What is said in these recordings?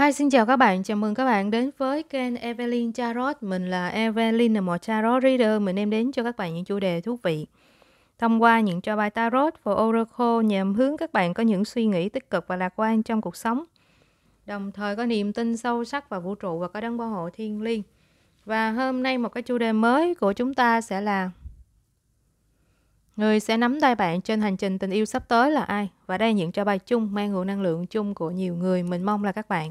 Hi, xin chào các bạn. Chào mừng các bạn đến với kênh Evelyn Tarot. Mình là Evelyn, là một tarot reader. Mình đem đến cho các bạn những chủ đề thú vị. Thông qua những trò bài tarot và oracle nhằm hướng các bạn có những suy nghĩ tích cực và lạc quan trong cuộc sống. Đồng thời có niềm tin sâu sắc vào vũ trụ và có đấng bảo hộ thiên liêng. Và hôm nay một cái chủ đề mới của chúng ta sẽ là Người sẽ nắm tay bạn trên hành trình tình yêu sắp tới là ai? Và đây những trò bài chung mang nguồn năng lượng chung của nhiều người. Mình mong là các bạn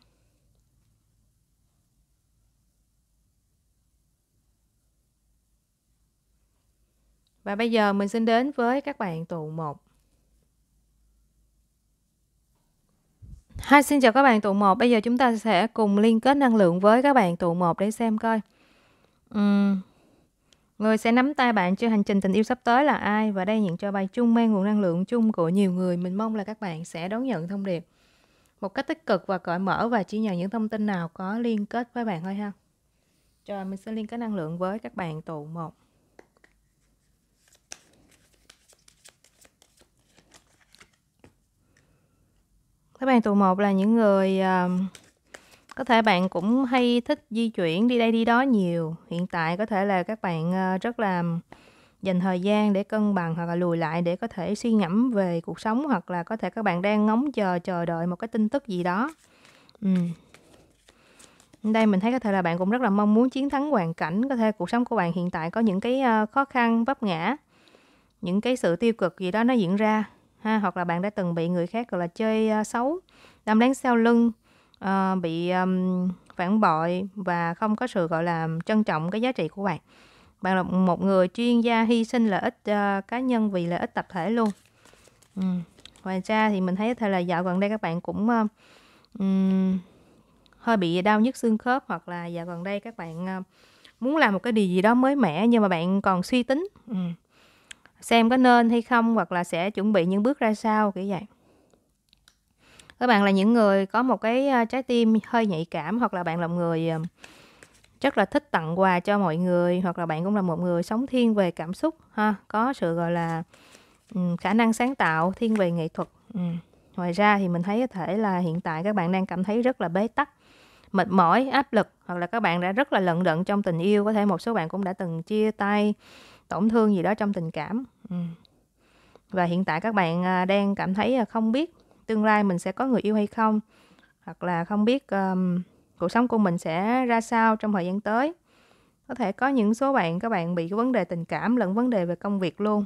Và bây giờ mình xin đến với các bạn tụ 1. Hi, xin chào các bạn tụ 1. Bây giờ chúng ta sẽ cùng liên kết năng lượng với các bạn tụ 1 để xem coi. Uhm, người sẽ nắm tay bạn cho hành trình tình yêu sắp tới là ai và đây nhận cho bài chung mang nguồn năng lượng chung của nhiều người. Mình mong là các bạn sẽ đón nhận thông điệp một cách tích cực và cởi mở và chỉ nhận những thông tin nào có liên kết với bạn thôi ha. Rồi mình sẽ liên kết năng lượng với các bạn tụ 1. Các bạn tụ một là những người uh, có thể bạn cũng hay thích di chuyển đi đây đi đó nhiều. Hiện tại có thể là các bạn uh, rất là dành thời gian để cân bằng hoặc là lùi lại để có thể suy ngẫm về cuộc sống hoặc là có thể các bạn đang ngóng chờ chờ đợi một cái tin tức gì đó. Ừ. Đây mình thấy có thể là bạn cũng rất là mong muốn chiến thắng hoàn cảnh, có thể cuộc sống của bạn hiện tại có những cái ờ, khó khăn vấp ngã, những cái sự tiêu cực gì đó nó diễn ra ha hoặc là bạn đã từng bị người khác gọi là chơi uh, xấu đâm đáng sau lưng uh, bị um, phản bội và không có sự gọi là trân trọng cái giá trị của bạn bạn là một người chuyên gia hy sinh lợi ích uh, cá nhân vì lợi ích tập thể luôn ừ. ngoài ra thì mình thấy thể là dạo gần đây các bạn cũng uh, um, hơi bị đau nhức xương khớp hoặc là dạo gần đây các bạn uh, muốn làm một cái điều gì đó mới mẻ nhưng mà bạn còn suy tính ừ xem có nên hay không hoặc là sẽ chuẩn bị những bước ra sao kiểu vậy các bạn là những người có một cái trái tim hơi nhạy cảm hoặc là bạn là một người ờ, rất là thích tặng quà cho mọi người hoặc là bạn cũng là một người sống thiên về cảm xúc ha có sự gọi là um, khả năng sáng tạo thiên về nghệ thuật ừ. ngoài ra thì mình thấy có thể là hiện tại các bạn đang cảm thấy rất là bế tắc mệt mỏi áp lực hoặc là các bạn đã rất là lận đận trong tình yêu có thể một số bạn cũng đã từng chia tay tổn thương gì đó trong tình cảm ừ. và hiện tại các bạn à, đang cảm thấy à, không biết tương lai mình sẽ có người yêu hay không hoặc là không biết um, cuộc sống của mình sẽ ra sao trong thời gian tới có thể có những số bạn các bạn bị cái vấn đề tình cảm lẫn vấn đề về công việc luôn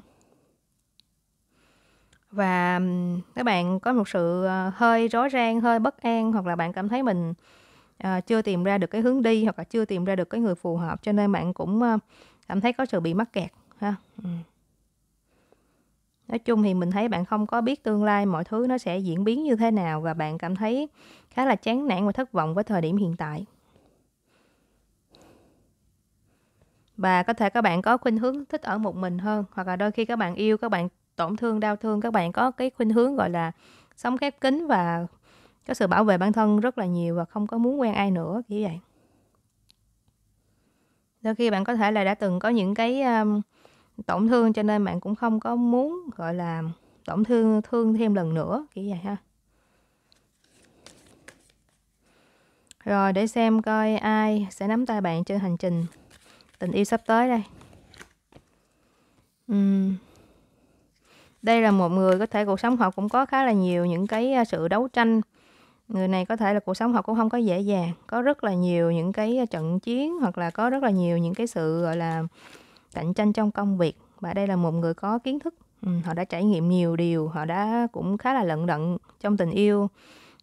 và các bạn có một sự à, hơi rối ren hơi bất an hoặc là bạn cảm thấy mình uh, chưa tìm ra được cái hướng đi hoặc là chưa tìm ra được cái người phù hợp cho nên bạn cũng uh, cảm thấy có sự bị mắc kẹt ha ừ. nói chung thì mình thấy bạn không có biết tương lai mọi thứ nó sẽ diễn biến như thế nào và bạn cảm thấy khá là chán nản và thất vọng với thời điểm hiện tại và có thể các bạn có khuynh hướng thích ở một mình hơn hoặc là đôi khi các bạn yêu các bạn tổn thương đau thương các bạn có cái khuynh hướng gọi là sống khép kín và có sự bảo vệ bản thân rất là nhiều và không có muốn quen ai nữa kiểu vậy đôi khi bạn có thể là đã từng có những cái um, tổn thương cho nên bạn cũng không có muốn gọi là tổn thương thương thêm lần nữa kiểu vậy ha rồi để xem coi ai sẽ nắm tay bạn trên hành trình tình yêu sắp tới đây uhm. đây là một người có thể cuộc sống họ cũng có khá là nhiều những cái à, sự đấu tranh người này có thể là cuộc sống họ cũng không có dễ dàng có rất là nhiều những cái ờ, trận chiến hoặc là có rất là nhiều những cái sự gọi là cạnh tranh trong công việc và đây là một người có kiến thức ừ, họ đã trải nghiệm nhiều điều họ đã cũng khá là lận đận trong tình yêu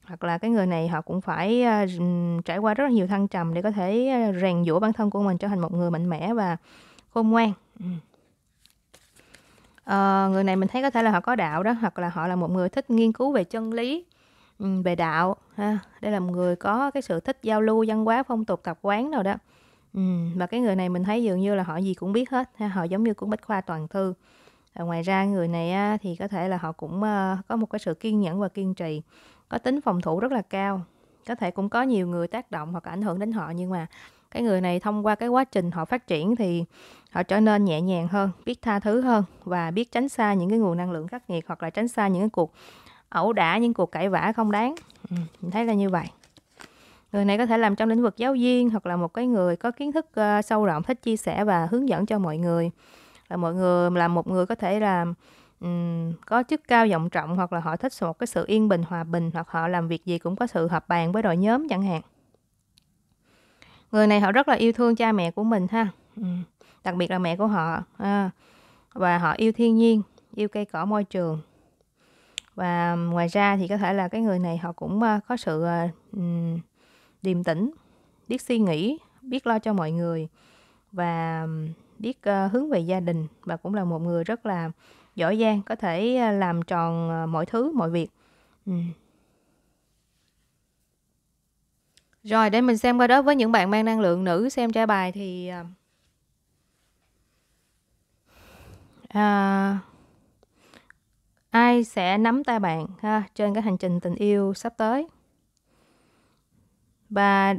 hoặc là cái người này họ cũng phải ờ, trải qua rất là nhiều thăng trầm để có thể ờ, rèn giũa bản thân của mình trở thành một người mạnh mẽ và khôn ngoan à, người này mình thấy có thể là họ có đạo đó hoặc là họ là một người thích nghiên cứu về chân lý Ừ, về đạo ha đây là một người có cái sự thích giao lưu văn hóa phong tục tập quán nào đó um, và cái người này mình thấy dường như là họ gì cũng biết hết ha họ giống như cuốn bách khoa toàn thư và ngoài ra người này thì có thể là họ cũng ờ, có một cái sự kiên nhẫn và kiên trì có tính phòng thủ rất là cao có thể cũng có nhiều người tác động hoặc ảnh hưởng đến họ nhưng mà cái người này thông qua cái quá trình họ phát triển thì họ trở nên nhẹ nhàng hơn biết tha thứ hơn và biết tránh xa những cái nguồn năng lượng khắc nghiệt hoặc là tránh xa những cái cuộc ẩu đả những cuộc cãi vã không đáng ừ, mình thấy là như vậy người này có thể làm trong lĩnh vực giáo viên hoặc là một cái người có kiến thức uh, sâu rộng thích chia sẻ và hướng dẫn cho mọi người là mọi người là một người có thể là um, có chức cao vọng trọng hoặc là họ thích một cái sự yên bình hòa bình hoặc họ làm việc gì cũng có sự hợp bàn với đội nhóm chẳng hạn người này họ rất là yêu thương cha mẹ của mình ha ừ, đặc biệt là mẹ của họ à, và họ yêu thiên nhiên yêu cây cỏ môi trường và ngoài ra thì có thể là cái người này họ cũng ờ, có sự ờ, điềm tĩnh biết suy nghĩ biết lo cho mọi người và biết ờ, hướng về gia đình và cũng là một người rất là giỏi giang có thể làm tròn mọi thứ mọi việc rồi để mình xem qua đó với những bạn mang năng lượng nữ xem trả bài thì à, Ai sẽ nắm tay bạn ha, trên cái hành trình tình yêu sắp tới? Và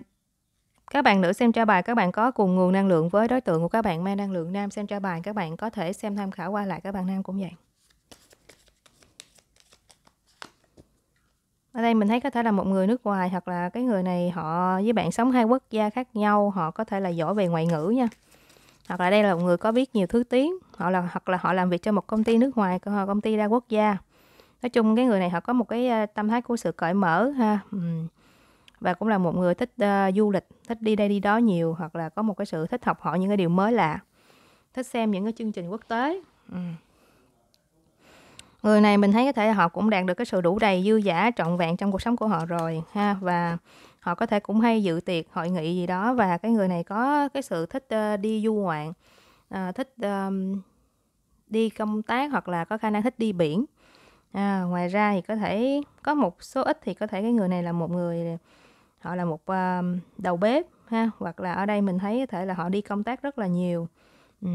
các bạn nữ xem tra bài các bạn có cùng nguồn năng lượng với đối tượng của các bạn mang năng lượng nam xem tra bài các bạn có thể xem tham khảo qua lại các bạn nam cũng vậy. ở đây mình thấy có thể là một người nước ngoài hoặc là cái người này họ với bạn sống hai quốc gia khác nhau họ có thể là giỏi về ngoại ngữ nha hoặc là đây là một người có biết nhiều thứ tiếng họ là hoặc là họ làm việc cho một công ty nước ngoài công ty đa quốc gia nói chung cái người này họ có một cái ờ, tâm thái của sự cởi mở ha và cũng là một người thích uh, du lịch thích đi đây đi đó nhiều hoặc là có một cái sự thích học hỏi những cái điều mới lạ thích xem những cái chương trình quốc tế người này mình thấy có thể họ cũng đạt được cái sự đủ đầy dư giả trọn vẹn trong cuộc sống của họ rồi ha và họ có thể cũng hay dự tiệc hội nghị gì đó và cái người này có cái sự thích uh, đi du ngoạn uh, thích um, đi công tác hoặc là có khả năng thích đi biển à, ngoài ra thì có thể có một số ít thì có thể cái người này là một người họ là một uh, đầu bếp ha hoặc là ở đây mình thấy có thể là họ đi công tác rất là nhiều ừ.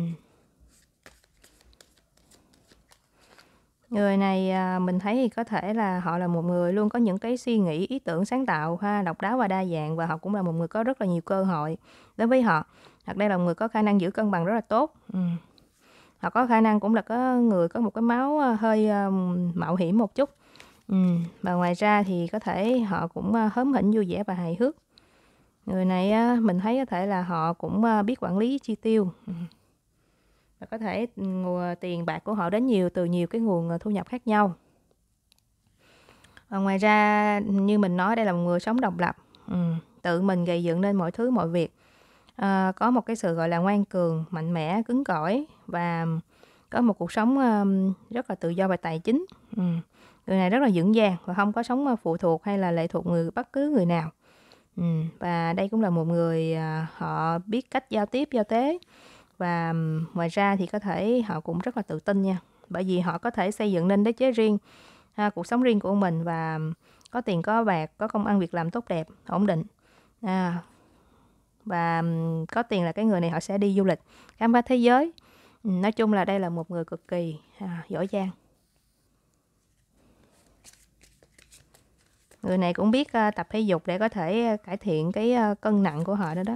Người này à, mình thấy thì có thể là họ là một người luôn có những cái suy nghĩ, ý tưởng sáng tạo ha, độc đáo và đa dạng và họ cũng là một người có rất là nhiều cơ hội đối với họ. Hoặc đây là một người có khả năng giữ cân bằng rất là tốt. Ừ. Họ có khả năng cũng là có người có một cái máu à, hơi à, mạo hiểm một chút. Ừ. Và ngoài ra thì có thể họ cũng à, hớm hỉnh vui vẻ và hài hước. Người này mình thấy có thể là họ cũng biết quản lý chi tiêu. Ừ và có thể ừ, ờ, tiền bạc của họ đến nhiều từ nhiều cái nguồn ờ, thu nhập khác nhau và ngoài ra như mình nói đây là một người sống độc lập ừ, tự mình gây dựng nên mọi thứ mọi việc à, có một cái sự gọi là ngoan cường mạnh mẽ cứng cỏi và có một cuộc sống um, rất là tự do về tài chính ừ. người này rất là vững vàng và không có sống phụ thuộc hay là lệ thuộc người bất cứ người nào ừ. và đây cũng là một người uh, họ biết cách giao tiếp giao tế và ngoài ra thì có thể họ cũng rất là tự tin nha bởi vì họ có thể xây dựng nên đế chế riêng ha, à, cuộc sống riêng của mình và có tiền có bạc có công ăn việc làm tốt đẹp ổn định à, và có tiền là cái người này họ sẽ đi du lịch khám phá thế giới nói chung là đây là một người cực kỳ à, giỏi giang người này cũng biết à, tập thể dục để có thể à, cải thiện cái cân nặng của họ đó đó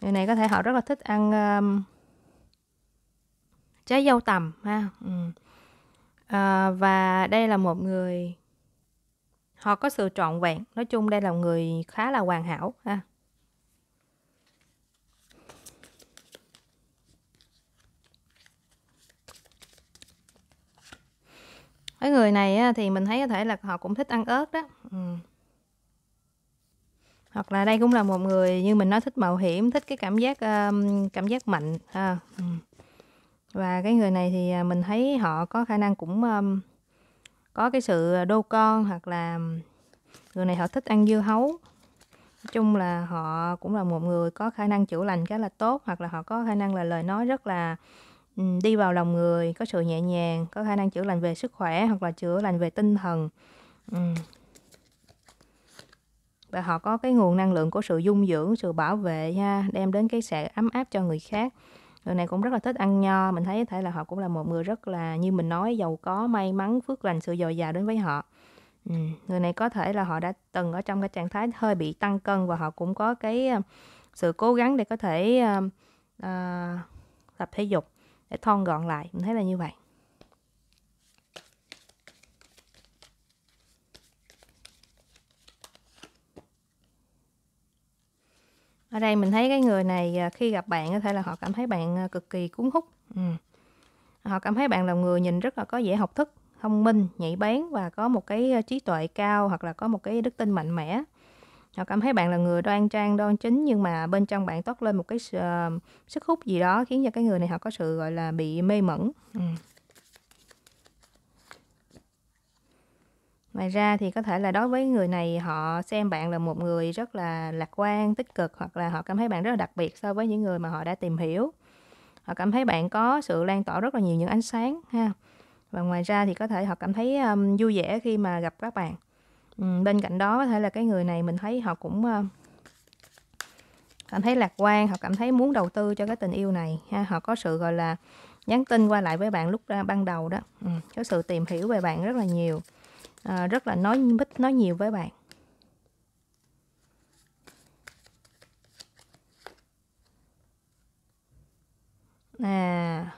người này có thể họ rất là thích ăn um, trái dâu tầm ha ừ. à, và đây là một người họ có sự trọn vẹn nói chung đây là một người khá là hoàn hảo ha cái người này thì mình thấy có thể là họ cũng thích ăn ớt đó ừ hoặc là đây cũng là một người như mình nói thích mạo hiểm thích cái cảm giác um, cảm giác mạnh ha à. và cái người này thì à, mình thấy họ có khả năng cũng um, có cái sự đô con hoặc là người này họ thích ăn dưa hấu nói chung là họ cũng là một người có khả năng chữa lành khá là tốt hoặc là họ có khả năng là lời nói rất là um, đi vào lòng người có sự nhẹ nhàng có khả năng chữa lành về sức khỏe hoặc là chữa lành về tinh thần um và họ có cái nguồn năng lượng của sự dung dưỡng sự bảo vệ ha đem đến cái sự ấm áp cho người khác người này cũng rất là thích ăn nho mình thấy thể là họ cũng là một người rất là như mình nói giàu có may mắn phước lành sự dồi dào đến với họ ừ. người này có thể là họ đã từng ở trong cái trạng thái hơi bị tăng cân và họ cũng có cái ờ, sự cố gắng để có thể uh, uh, tập thể dục để thon gọn lại mình thấy là như vậy ở đây mình thấy cái người này à, khi gặp bạn có thể là họ cảm thấy bạn à, cực kỳ cuốn hút ừ. họ cảm thấy bạn là người nhìn rất là có vẻ học thức thông minh nhạy bén và có một cái à, trí tuệ cao hoặc là có một cái đức tin mạnh mẽ họ cảm thấy bạn là người đoan trang đoan chính nhưng mà bên trong bạn toát lên một cái uh, sức hút gì đó khiến cho cái người này họ có sự gọi là bị mê mẩn ừ. Ngoài ra thì có thể là đối với người này họ xem bạn là một người rất là lạc quan, tích cực hoặc là họ cảm thấy bạn rất là đặc biệt so với những người mà họ đã tìm hiểu. Họ cảm thấy bạn có sự lan tỏa rất là nhiều những ánh sáng ha. Và ngoài ra thì có thể họ cảm thấy um, vui vẻ khi mà gặp các bạn. Um, bên cạnh đó có thể là cái người này mình thấy họ cũng uh, cảm thấy lạc quan, họ cảm thấy muốn đầu tư cho cái tình yêu này ha. Họ có sự gọi là nhắn tin qua lại với bạn lúc ban đầu đó. Um, có sự tìm hiểu về bạn rất là nhiều à, rất là nói bích nói nhiều với bạn à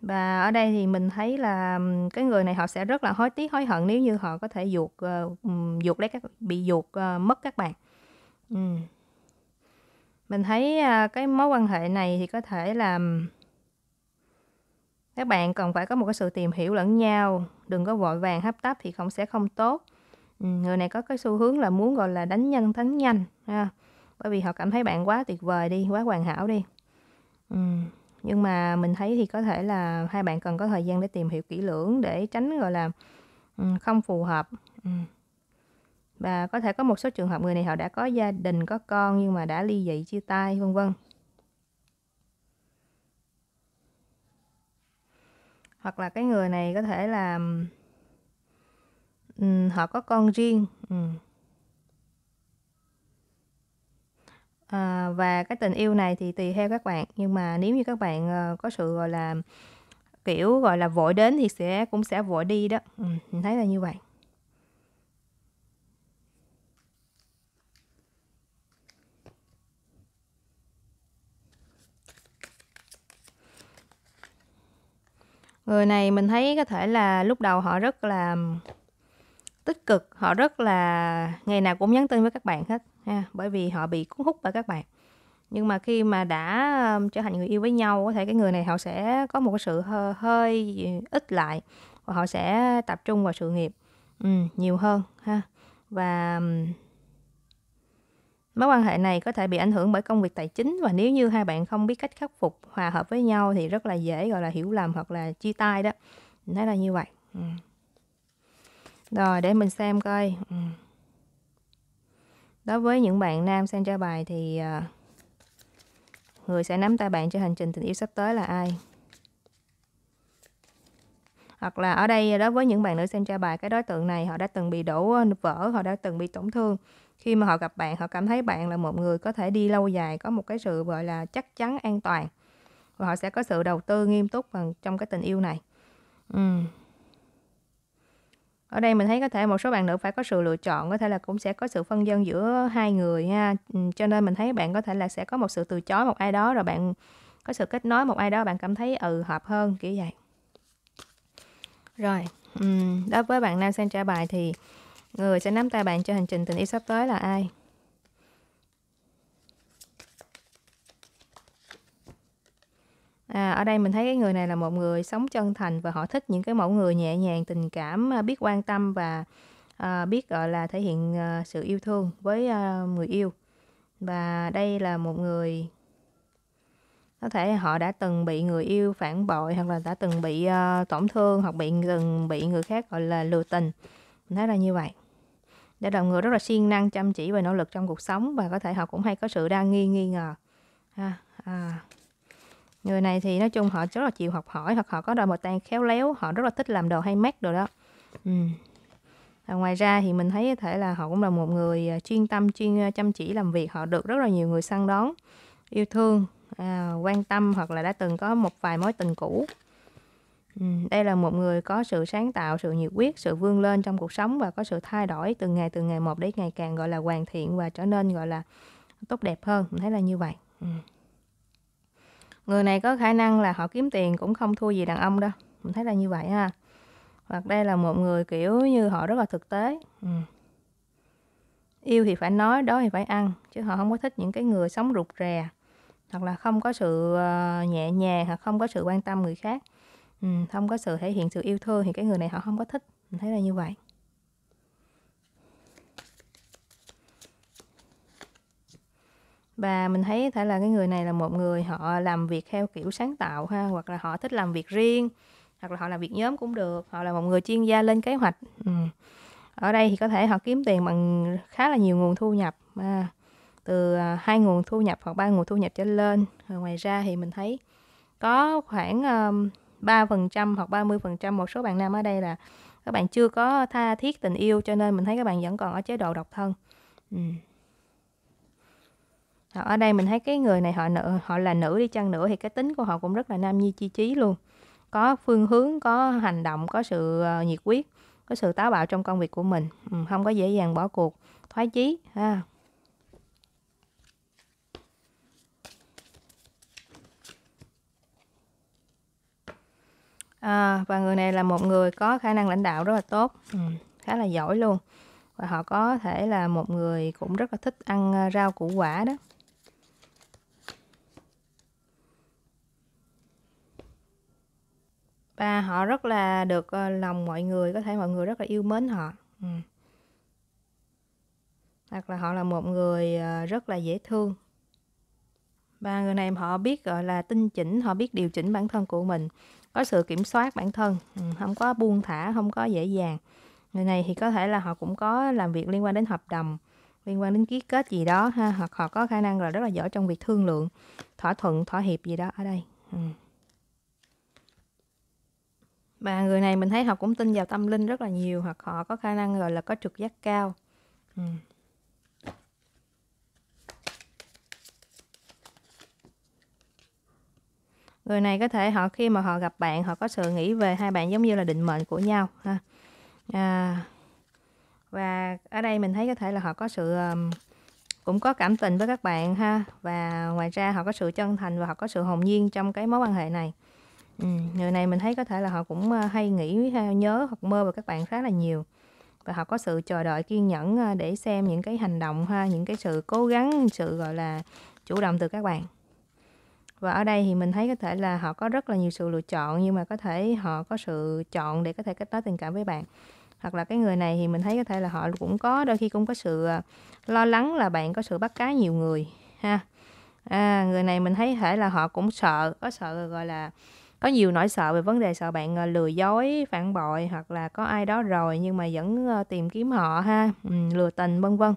và ở đây thì mình thấy là cái người này họ sẽ rất là hối tiếc hối hận nếu như họ có thể ruột ờ, ruột lấy các bị ruột ờ, mất các bạn ừ. mình thấy à, cái mối quan hệ này thì có thể là các bạn cần phải có một cái sự tìm hiểu lẫn nhau đừng có vội vàng hấp tấp thì không sẽ không tốt ừ, người này có cái xu hướng là muốn gọi là đánh nhanh thắng nhanh ha bởi vì họ cảm thấy bạn quá tuyệt vời đi quá hoàn hảo đi ừ, nhưng mà mình thấy thì có thể là hai bạn cần có thời gian để tìm hiểu kỹ lưỡng để tránh gọi là ừ, không phù hợp và có thể có một số trường hợp người này họ đã có gia đình có con nhưng mà đã ly dị chia tay vân vân hoặc là cái người này có thể là um, họ có con riêng um. à, và cái tình yêu này thì tùy theo các bạn nhưng mà nếu như các bạn uh, có sự gọi là kiểu gọi là vội đến thì sẽ cũng sẽ vội đi đó ừ, mình thấy là như vậy Người này mình thấy có thể là lúc đầu họ rất là tích cực, họ rất là ngày nào cũng nhắn tin với các bạn hết ha, bởi vì họ bị cuốn hút bởi các bạn. Nhưng mà khi mà đã um, trở thành người yêu với nhau, có thể cái người này họ sẽ có một cái sự hơi, hơi ít lại và họ sẽ tập trung vào sự nghiệp ừ, nhiều hơn ha. Và Mối quan hệ này có thể bị ảnh hưởng bởi công việc tài chính và nếu như hai bạn không biết cách khắc phục hòa hợp với nhau thì rất là dễ gọi là hiểu lầm hoặc là chia tay đó. Mình là như vậy. Ừ. Rồi để mình xem coi. Ừ. Đối với những bạn nam xem cho bài thì à, người sẽ nắm tay bạn cho hành trình tình yêu sắp tới là ai? hoặc là ở đây đối với những bạn nữ xem tra bài cái đối tượng này họ đã từng bị đổ à, vỡ họ đã từng bị tổn thương khi mà họ gặp bạn họ cảm thấy bạn là một người có thể đi lâu dài có một cái sự gọi là chắc chắn an toàn và họ sẽ có sự đầu tư nghiêm túc bằng trong cái tình yêu này ừ. ở đây mình thấy có thể một số bạn nữ phải có sự lựa chọn có thể là cũng sẽ có sự phân dân giữa hai người ha ừ. cho nên mình thấy bạn có thể là sẽ có một sự từ chối một ai đó rồi bạn có sự kết nối một ai đó bạn cảm thấy ừ hợp hơn kiểu vậy rồi ừ. đối với bạn nam xem trả bài thì Người sẽ nắm tay bạn cho hành trình tình yêu sắp tới là ai? À, ở đây mình thấy cái người này là một người sống chân thành và họ thích những cái mẫu người nhẹ nhàng, tình cảm, à, biết quan tâm và à, biết gọi là thể hiện à, sự yêu thương với à, người yêu. Và đây là một người có thể họ đã từng bị người yêu phản bội hoặc là đã từng bị uh, tổn thương hoặc bị từng bị người khác gọi là lừa tình mình thấy là như vậy để làm người rất là siêng năng chăm chỉ và nỗ lực trong cuộc sống và có thể họ cũng hay có sự đa nghi nghi ngờ ha à. người này thì nói chung họ rất là chịu học hỏi hoặc họ có đôi một tay khéo léo họ rất là thích làm đồ hay mát đồ đó ừ. và ngoài ra thì mình thấy có thể là họ cũng là một người à, chuyên tâm chuyên à, chăm chỉ làm việc họ được rất là nhiều người săn đón yêu thương à, quan tâm hoặc là đã từng có một vài mối tình cũ Ừ, đây là một người có sự sáng tạo, sự nhiệt huyết, sự vươn lên trong cuộc sống và có sự thay đổi từng ngày từng ngày một để ngày càng gọi là hoàn thiện và trở nên gọi là tốt đẹp hơn. Mình thấy là như vậy. Ừ. Người này có khả năng là họ kiếm tiền cũng không thua gì đàn ông đâu. Mình thấy là như vậy ha. Hoặc đây là một người kiểu như họ rất là thực tế. Ừ. Yêu thì phải nói, đó thì phải ăn. Chứ họ không có thích những cái người sống rụt rè. Hoặc là không có sự ờ, nhẹ nhàng, hoặc không có sự quan tâm người khác Ừ, không có sự thể hiện sự yêu thương thì cái người này họ không có thích mình thấy là như vậy và mình thấy thể là cái người này là một người họ làm việc theo kiểu sáng tạo ha hoặc là họ thích làm việc riêng hoặc là họ làm việc nhóm cũng được họ là một người chuyên gia lên kế hoạch ừ. ở đây thì có thể họ kiếm tiền bằng khá là nhiều nguồn thu nhập à, từ à, hai nguồn thu nhập hoặc ba nguồn thu nhập trở lên Rồi ngoài ra thì mình thấy có khoảng um, 3% hoặc 30% một số bạn nam ở đây là các bạn chưa có tha thiết tình yêu cho nên mình thấy các bạn vẫn còn ở chế độ độc thân. Ừ. Ở đây mình thấy cái người này họ nữ, họ là nữ đi chăng nữa thì cái tính của họ cũng rất là nam nhi chi trí luôn. Có phương hướng, có hành động, có sự ờ, nhiệt quyết, có sự táo bạo trong công việc của mình, ừ, không có dễ dàng bỏ cuộc, thoái chí ha. À. à, và người này là một người có khả năng lãnh đạo rất là tốt ừ, khá là giỏi luôn và họ có thể là một người cũng rất là thích ăn ờ, rau củ quả đó và họ rất là được ờ, lòng mọi người có thể mọi người rất là yêu mến họ ừ. hoặc là họ là một người rất là dễ thương và người này họ biết gọi là tinh chỉnh họ biết điều chỉnh bản thân của mình có sự kiểm soát bản thân ừ, không có buông thả không có dễ dàng người này thì có thể là họ cũng có làm việc liên quan đến hợp đồng liên quan đến ký kết gì đó ha hoặc họ có khả năng là rất là giỏi trong việc thương lượng thỏa thuận thỏa hiệp gì đó ở đây và ừ. người này mình thấy họ cũng tin vào tâm linh rất là nhiều hoặc họ có khả năng gọi là có trực giác cao ừ. người này có thể họ khi mà họ gặp bạn họ có sự nghĩ về hai bạn giống như là định mệnh của nhau ha à, và ở đây mình thấy có thể là họ có sự cũng có cảm tình với các bạn ha và ngoài ra họ có sự chân thành và họ có sự hồn nhiên trong cái mối quan hệ này ừ, người này mình thấy có thể là họ cũng hay nghĩ hay nhớ hoặc mơ về các bạn khá là nhiều và họ có sự chờ đợi kiên nhẫn để xem những cái hành động ha những cái sự cố gắng sự gọi là chủ động từ các bạn và ở đây thì mình thấy có thể là họ có rất là nhiều sự lựa chọn nhưng mà có thể họ có sự chọn để có thể kết nối tình cảm với bạn hoặc là cái người này thì mình thấy có thể là họ cũng có đôi khi cũng có sự ờ, lo lắng là bạn có sự bắt cá nhiều người ha à, người này mình thấy thể là họ cũng sợ có sợ gọi là có nhiều nỗi sợ về vấn đề sợ bạn ờ, lừa dối phản bội hoặc là có ai đó rồi nhưng mà vẫn ờ, tìm kiếm họ ha lừa tình vân vân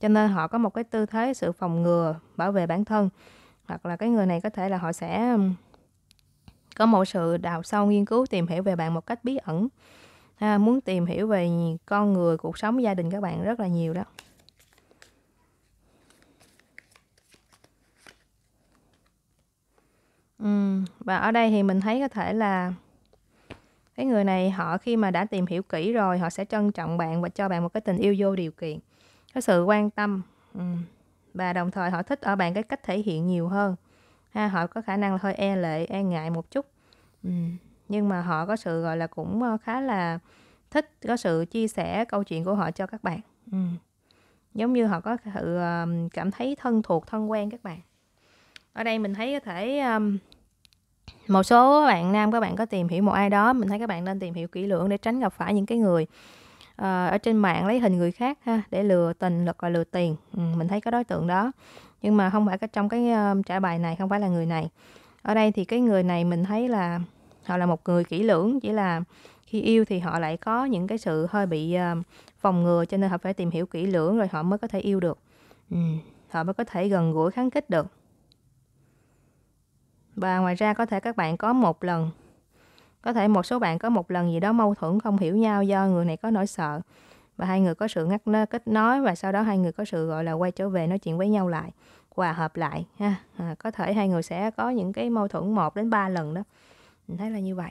cho nên họ có một cái tư thế sự phòng ngừa bảo vệ bản thân hoặc là cái người này có thể là họ sẽ có một sự đào sâu nghiên cứu tìm hiểu về bạn một cách bí ẩn à, muốn tìm hiểu về con người cuộc sống gia đình các bạn rất là nhiều đó ừ, và ở đây thì mình thấy có thể là cái người này họ khi mà đã tìm hiểu kỹ rồi họ sẽ trân trọng bạn và cho bạn một cái tình yêu vô điều kiện cái sự quan tâm ừ và đồng thời họ thích ở bạn cái cách thể hiện nhiều hơn ha họ có khả năng là hơi e lệ e ngại một chút nhưng mà họ có sự gọi là cũng ờ, khá là thích có sự chia sẻ câu chuyện của họ cho các bạn ừ. giống như họ có sự ờ, cảm thấy thân thuộc thân quen các bạn ở đây mình thấy có thể um, một số bạn nam các bạn có tìm hiểu một ai đó mình thấy các bạn nên tìm hiểu kỹ lưỡng để tránh gặp phải những cái người Ờ, ở trên mạng lấy hình người khác ha để lừa tình hoặc là lừa tiền ừ, mình thấy có đối tượng đó nhưng mà không phải cái trong cái uh, trả bài này không phải là người này ở đây thì cái người này mình thấy là họ là một người kỹ lưỡng chỉ là khi yêu thì họ lại có những cái sự hơi bị uh, phòng ngừa cho nên họ phải tìm hiểu kỹ lưỡng rồi họ mới có thể yêu được ừ, họ mới có thể gần gũi kháng kích được và ngoài ra có thể các bạn có một lần có thể một số bạn có một lần gì đó mâu thuẫn không hiểu nhau do người này có nỗi sợ và hai người có sự ngắt nó kết nối và sau đó hai người có sự gọi là quay trở về nói chuyện với nhau lại, hòa hợp lại ha. À, có thể hai người sẽ có những cái mâu thuẫn một đến ba lần đó. Mình thấy là như vậy.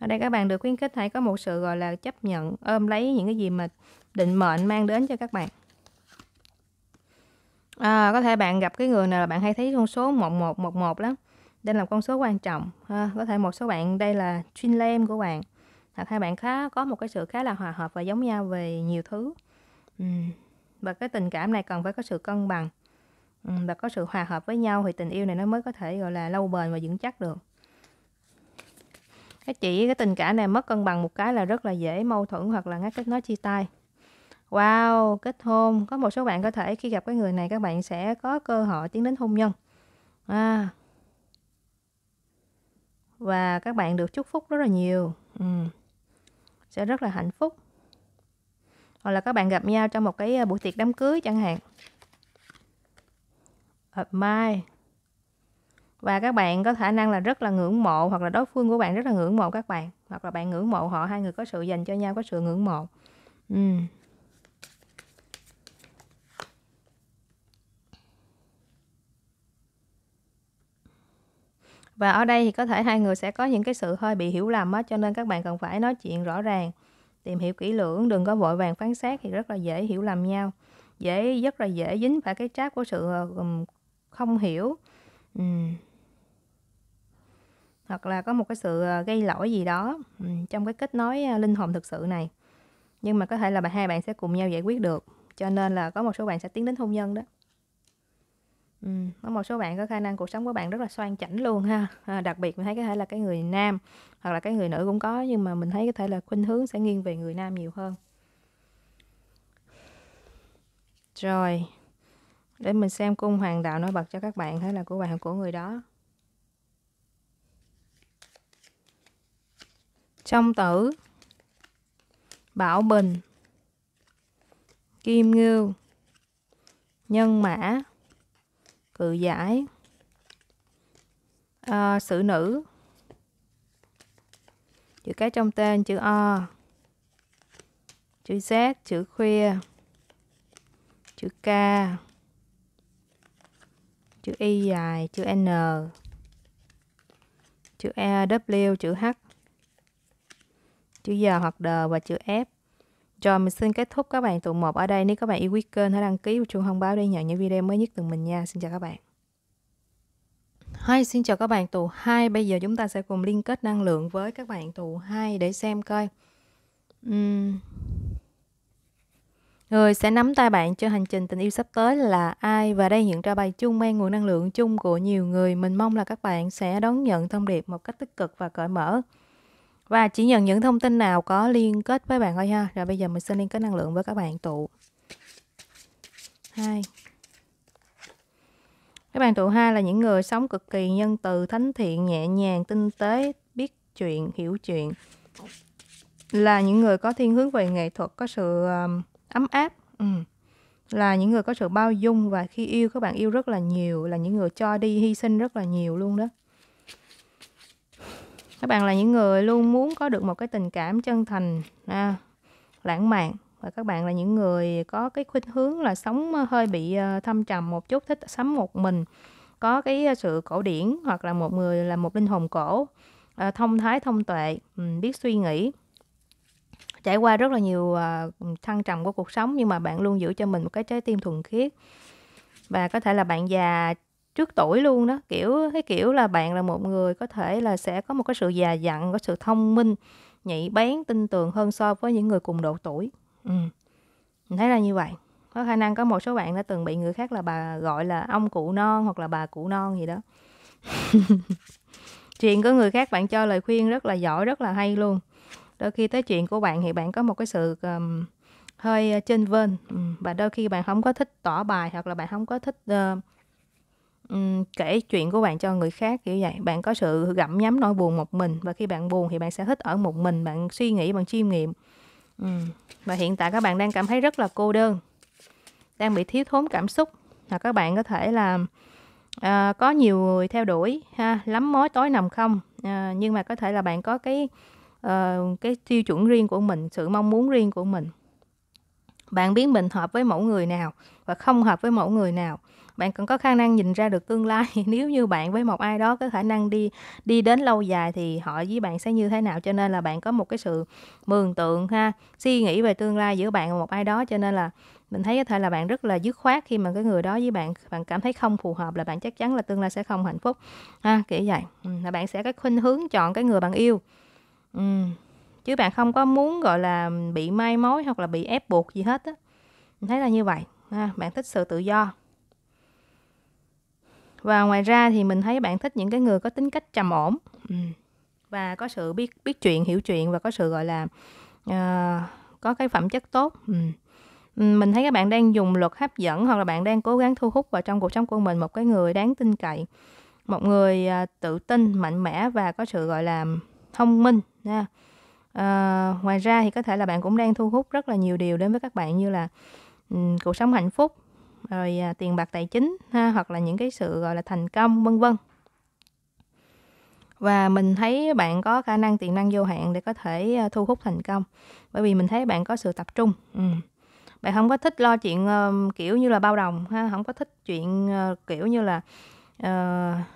ở đây các bạn được khuyến khích hãy có một sự gọi là chấp nhận ôm lấy những cái gì mà định mệnh mang đến cho các bạn à, có thể bạn gặp cái người nào là bạn hay thấy con số 1111 lắm đây là con số quan trọng ha. có thể một số bạn đây là twin lem của bạn hoặc hai bạn khá có một cái sự khá là hòa hợp và giống nhau về nhiều thứ ừ. và cái tình cảm này cần phải có sự cân bằng ừ. và có sự hòa hợp với nhau thì tình yêu này nó mới có thể gọi là lâu bền và vững chắc được các chị cái tình cảm này mất cân bằng một cái là rất là dễ mâu thuẫn hoặc là ngắt kết nối chia tay wow kết hôn có một số bạn có thể khi gặp cái người này các bạn sẽ có cơ hội tiến đến hôn nhân à. và các bạn được chúc phúc rất là nhiều ừ. sẽ rất là hạnh phúc hoặc là các bạn gặp nhau trong một cái à, buổi tiệc đám cưới chẳng hạn mai và các bạn có khả năng là rất là ngưỡng mộ hoặc là đối phương của bạn rất là ngưỡng mộ các bạn hoặc là bạn ngưỡng mộ họ hai người có sự dành cho nhau có sự ngưỡng mộ ừ. và ở đây thì có thể hai người sẽ có những cái sự hơi bị hiểu lầm á cho nên các bạn cần phải nói chuyện rõ ràng tìm hiểu kỹ lưỡng đừng có vội vàng phán xét thì rất là dễ hiểu lầm nhau dễ rất là dễ dính phải cái trap của sự ờ, không hiểu ừ hoặc là có một cái sự ờ, gây lỗi gì đó trong cái kết nối ờ, linh hồn thực sự này nhưng mà có thể là hai bạn sẽ cùng nhau giải quyết được cho nên là có một số bạn sẽ tiến đến hôn nhân đó ừ, có một số bạn có khả năng cuộc sống của bạn rất là xoan chảnh luôn ha à, đặc biệt mình thấy có thể là cái người nam hoặc là cái người nữ cũng có nhưng mà mình thấy có thể là khuynh hướng sẽ nghiêng về người nam nhiều hơn rồi để mình xem cung hoàng đạo nổi bật cho các bạn hay là của bạn của người đó Trong tử Bảo Bình Kim Ngưu Nhân Mã Cự Giải à, Sử Nữ Chữ cái trong tên chữ O Chữ Z chữ khuya Chữ K Chữ Y dài chữ N Chữ E W chữ H chữ giờ hoặc đờ và chữ F. Rồi mình xin kết thúc các bạn tụ 1 ở đây. Nếu các bạn yêu quý kênh hãy đăng ký và chuông thông báo để nhận những video mới nhất từ mình nha. Xin chào các bạn. Hi, xin chào các bạn tụ 2. Bây giờ chúng ta sẽ cùng liên kết năng lượng với các bạn tụ 2 để xem coi. Uhm. Người sẽ nắm tay bạn cho hành trình tình yêu sắp tới là ai và đây hiện ra bài chung mang nguồn năng lượng chung của nhiều người. Mình mong là các bạn sẽ đón nhận thông điệp một cách tích cực và cởi mở và chỉ nhận những thông tin nào có liên kết với bạn thôi ha rồi bây giờ mình sẽ liên kết năng lượng với các bạn tụ hai các bạn tụ hai là những người sống cực kỳ nhân từ thánh thiện nhẹ nhàng tinh tế biết chuyện hiểu chuyện là những người có thiên hướng về nghệ thuật có sự um, ấm áp ừ. là những người có sự bao dung và khi yêu các bạn yêu rất là nhiều là những người cho đi hy sinh rất là nhiều luôn đó các bạn là những người luôn muốn có được một cái tình cảm chân thành à, lãng mạn và các bạn là những người có cái khuynh hướng là sống ờ, hơi bị ờ, thâm trầm một chút thích sống một mình có cái ờ, sự cổ điển hoặc là một người là một linh hồn cổ à, thông thái thông tuệ biết suy nghĩ trải qua rất là nhiều thăng trầm của cuộc sống nhưng mà bạn luôn giữ cho mình một cái trái tim thuần khiết và có thể là bạn già trước tuổi luôn đó kiểu cái kiểu là bạn là một người có thể là sẽ có một cái sự già dặn có sự thông minh nhạy bén tin tưởng hơn so với những người cùng độ tuổi ừ. mình thấy là như vậy có khả năng có một số bạn đã từng bị người khác là bà gọi là ông cụ non hoặc là bà cụ non gì đó chuyện của người khác bạn cho lời khuyên rất là giỏi rất là hay luôn đôi khi tới chuyện của bạn thì bạn có một cái sự um, hơi trên vên ừ. và đôi khi bạn không có thích tỏ bài hoặc là bạn không có thích uh, um, kể chuyện của bạn cho người khác kiểu vậy bạn có sự gặm nhắm nỗi buồn một mình và khi bạn buồn thì bạn sẽ thích ở một mình bạn suy nghĩ bạn chiêm nghiệm um, và hiện tại các bạn đang cảm thấy rất là cô đơn đang bị thiếu thốn cảm xúc hoặc các bạn có thể là uh, có nhiều người theo đuổi ha lắm mối tối nằm không uh, nhưng mà có thể là bạn có cái uh, cái tiêu chuẩn riêng của mình sự mong muốn riêng của mình bạn biết mình hợp với mẫu người nào và không hợp với mẫu người nào bạn cần có khả năng nhìn ra được tương lai nếu như bạn với một ai đó có khả năng đi đi đến lâu dài thì họ với bạn sẽ như thế nào cho nên là bạn có một cái sự mường tượng ha suy nghĩ về tương lai giữa bạn và một ai đó cho nên là mình thấy có thể là bạn rất là dứt khoát khi mà cái người đó với bạn bạn cảm thấy không phù hợp là bạn chắc chắn là tương lai sẽ không hạnh phúc ha kiểu vậy ừ, là bạn sẽ có khuynh hướng chọn cái người bạn yêu ừ. chứ bạn không có muốn gọi là bị mai mối hoặc là bị ép buộc gì hết á thấy là như vậy ha. bạn thích sự tự do và ngoài ra thì mình thấy bạn thích những cái người có tính cách trầm ổn ừ. và có sự biết biết chuyện hiểu chuyện và có sự gọi là uh, có cái phẩm chất tốt ừ. Ừ, mình thấy các bạn đang dùng luật hấp dẫn hoặc là bạn đang cố gắng thu hút vào trong cuộc sống của mình một cái người đáng tin cậy một người uh, tự tin mạnh mẽ và có sự gọi là thông minh nha uh, ngoài ra thì có thể là bạn cũng đang thu hút rất là nhiều điều đến với các bạn như là um, cuộc sống hạnh phúc rồi à, tiền bạc tài chính ha hoặc là những cái sự gọi là thành công vân vân và mình thấy bạn có khả năng tiềm năng vô hạn để có thể à, thu hút thành công bởi vì mình thấy bạn có sự tập trung ừ. bạn không có thích lo chuyện uh, kiểu như là bao đồng ha không có thích chuyện uh, kiểu như là uh,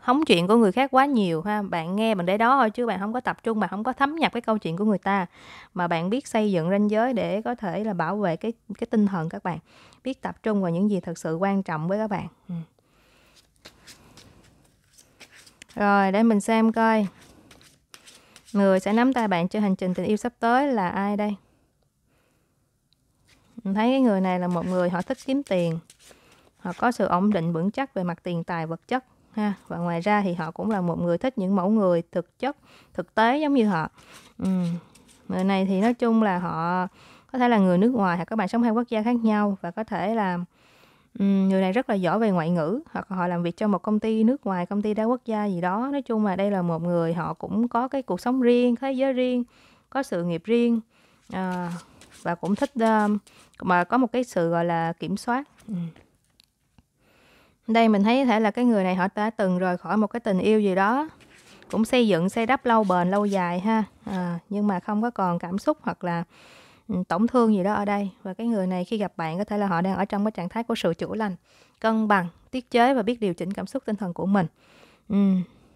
hóng chuyện của người khác quá nhiều ha bạn nghe bạn để đó thôi chứ bạn không có tập trung mà không có thấm nhập cái câu chuyện của người ta mà bạn biết xây dựng ranh giới để có thể là bảo vệ cái cái tinh thần các bạn biết tập trung vào những gì thật sự quan trọng với các bạn ừ. rồi để mình xem coi người sẽ nắm tay bạn cho hành trình tình yêu sắp tới là ai đây mình thấy cái người này là một người họ thích kiếm tiền họ có sự ổn định vững chắc về mặt tiền tài vật chất ha và ngoài ra thì họ cũng là một người thích những mẫu người thực chất thực tế giống như họ ừ. người này thì nói chung là họ có thể là người nước ngoài hoặc các bạn sống hai quốc gia khác nhau và có thể là um, người này rất là giỏi về ngoại ngữ hoặc họ làm việc cho một công ty nước ngoài công ty đa quốc gia gì đó nói chung là đây là một người họ cũng có cái cuộc sống riêng thế giới riêng có sự nghiệp riêng uh, và cũng thích uh, mà có một cái sự gọi là kiểm soát um. Đây mình thấy có thể là cái người này họ đã từng rời khỏi một cái tình yêu gì đó cũng xây dựng xây đắp lâu bền lâu dài ha à, nhưng mà không có còn cảm xúc hoặc là ừ, tổn thương gì đó ở đây và cái người này khi gặp bạn có thể là họ đang ở trong cái trạng thái của sự chữa lành cân bằng tiết chế và biết điều chỉnh cảm xúc tinh thần của mình ừ.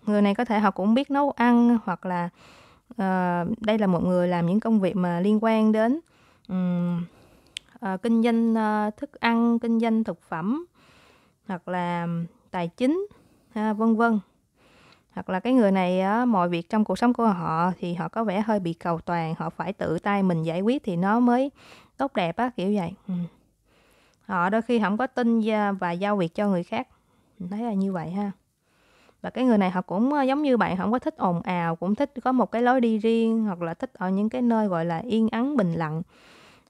người này có thể họ cũng biết nấu ăn hoặc là uh, đây là một người làm những công việc mà liên quan đến um, uh, kinh doanh uh, thức ăn kinh doanh thực phẩm hoặc là tài chính à, vân vân hoặc là cái người này á, mọi việc trong cuộc sống của họ thì họ có vẻ hơi bị cầu toàn họ phải tự tay mình giải quyết thì nó mới tốt đẹp á kiểu vậy ừ. họ đôi khi không có tin và giao việc cho người khác mình thấy là như vậy ha và cái người này họ cũng à, giống như bạn không có thích ồn ào cũng thích có một cái lối đi riêng hoặc là thích ở những cái nơi gọi là yên ắng bình lặng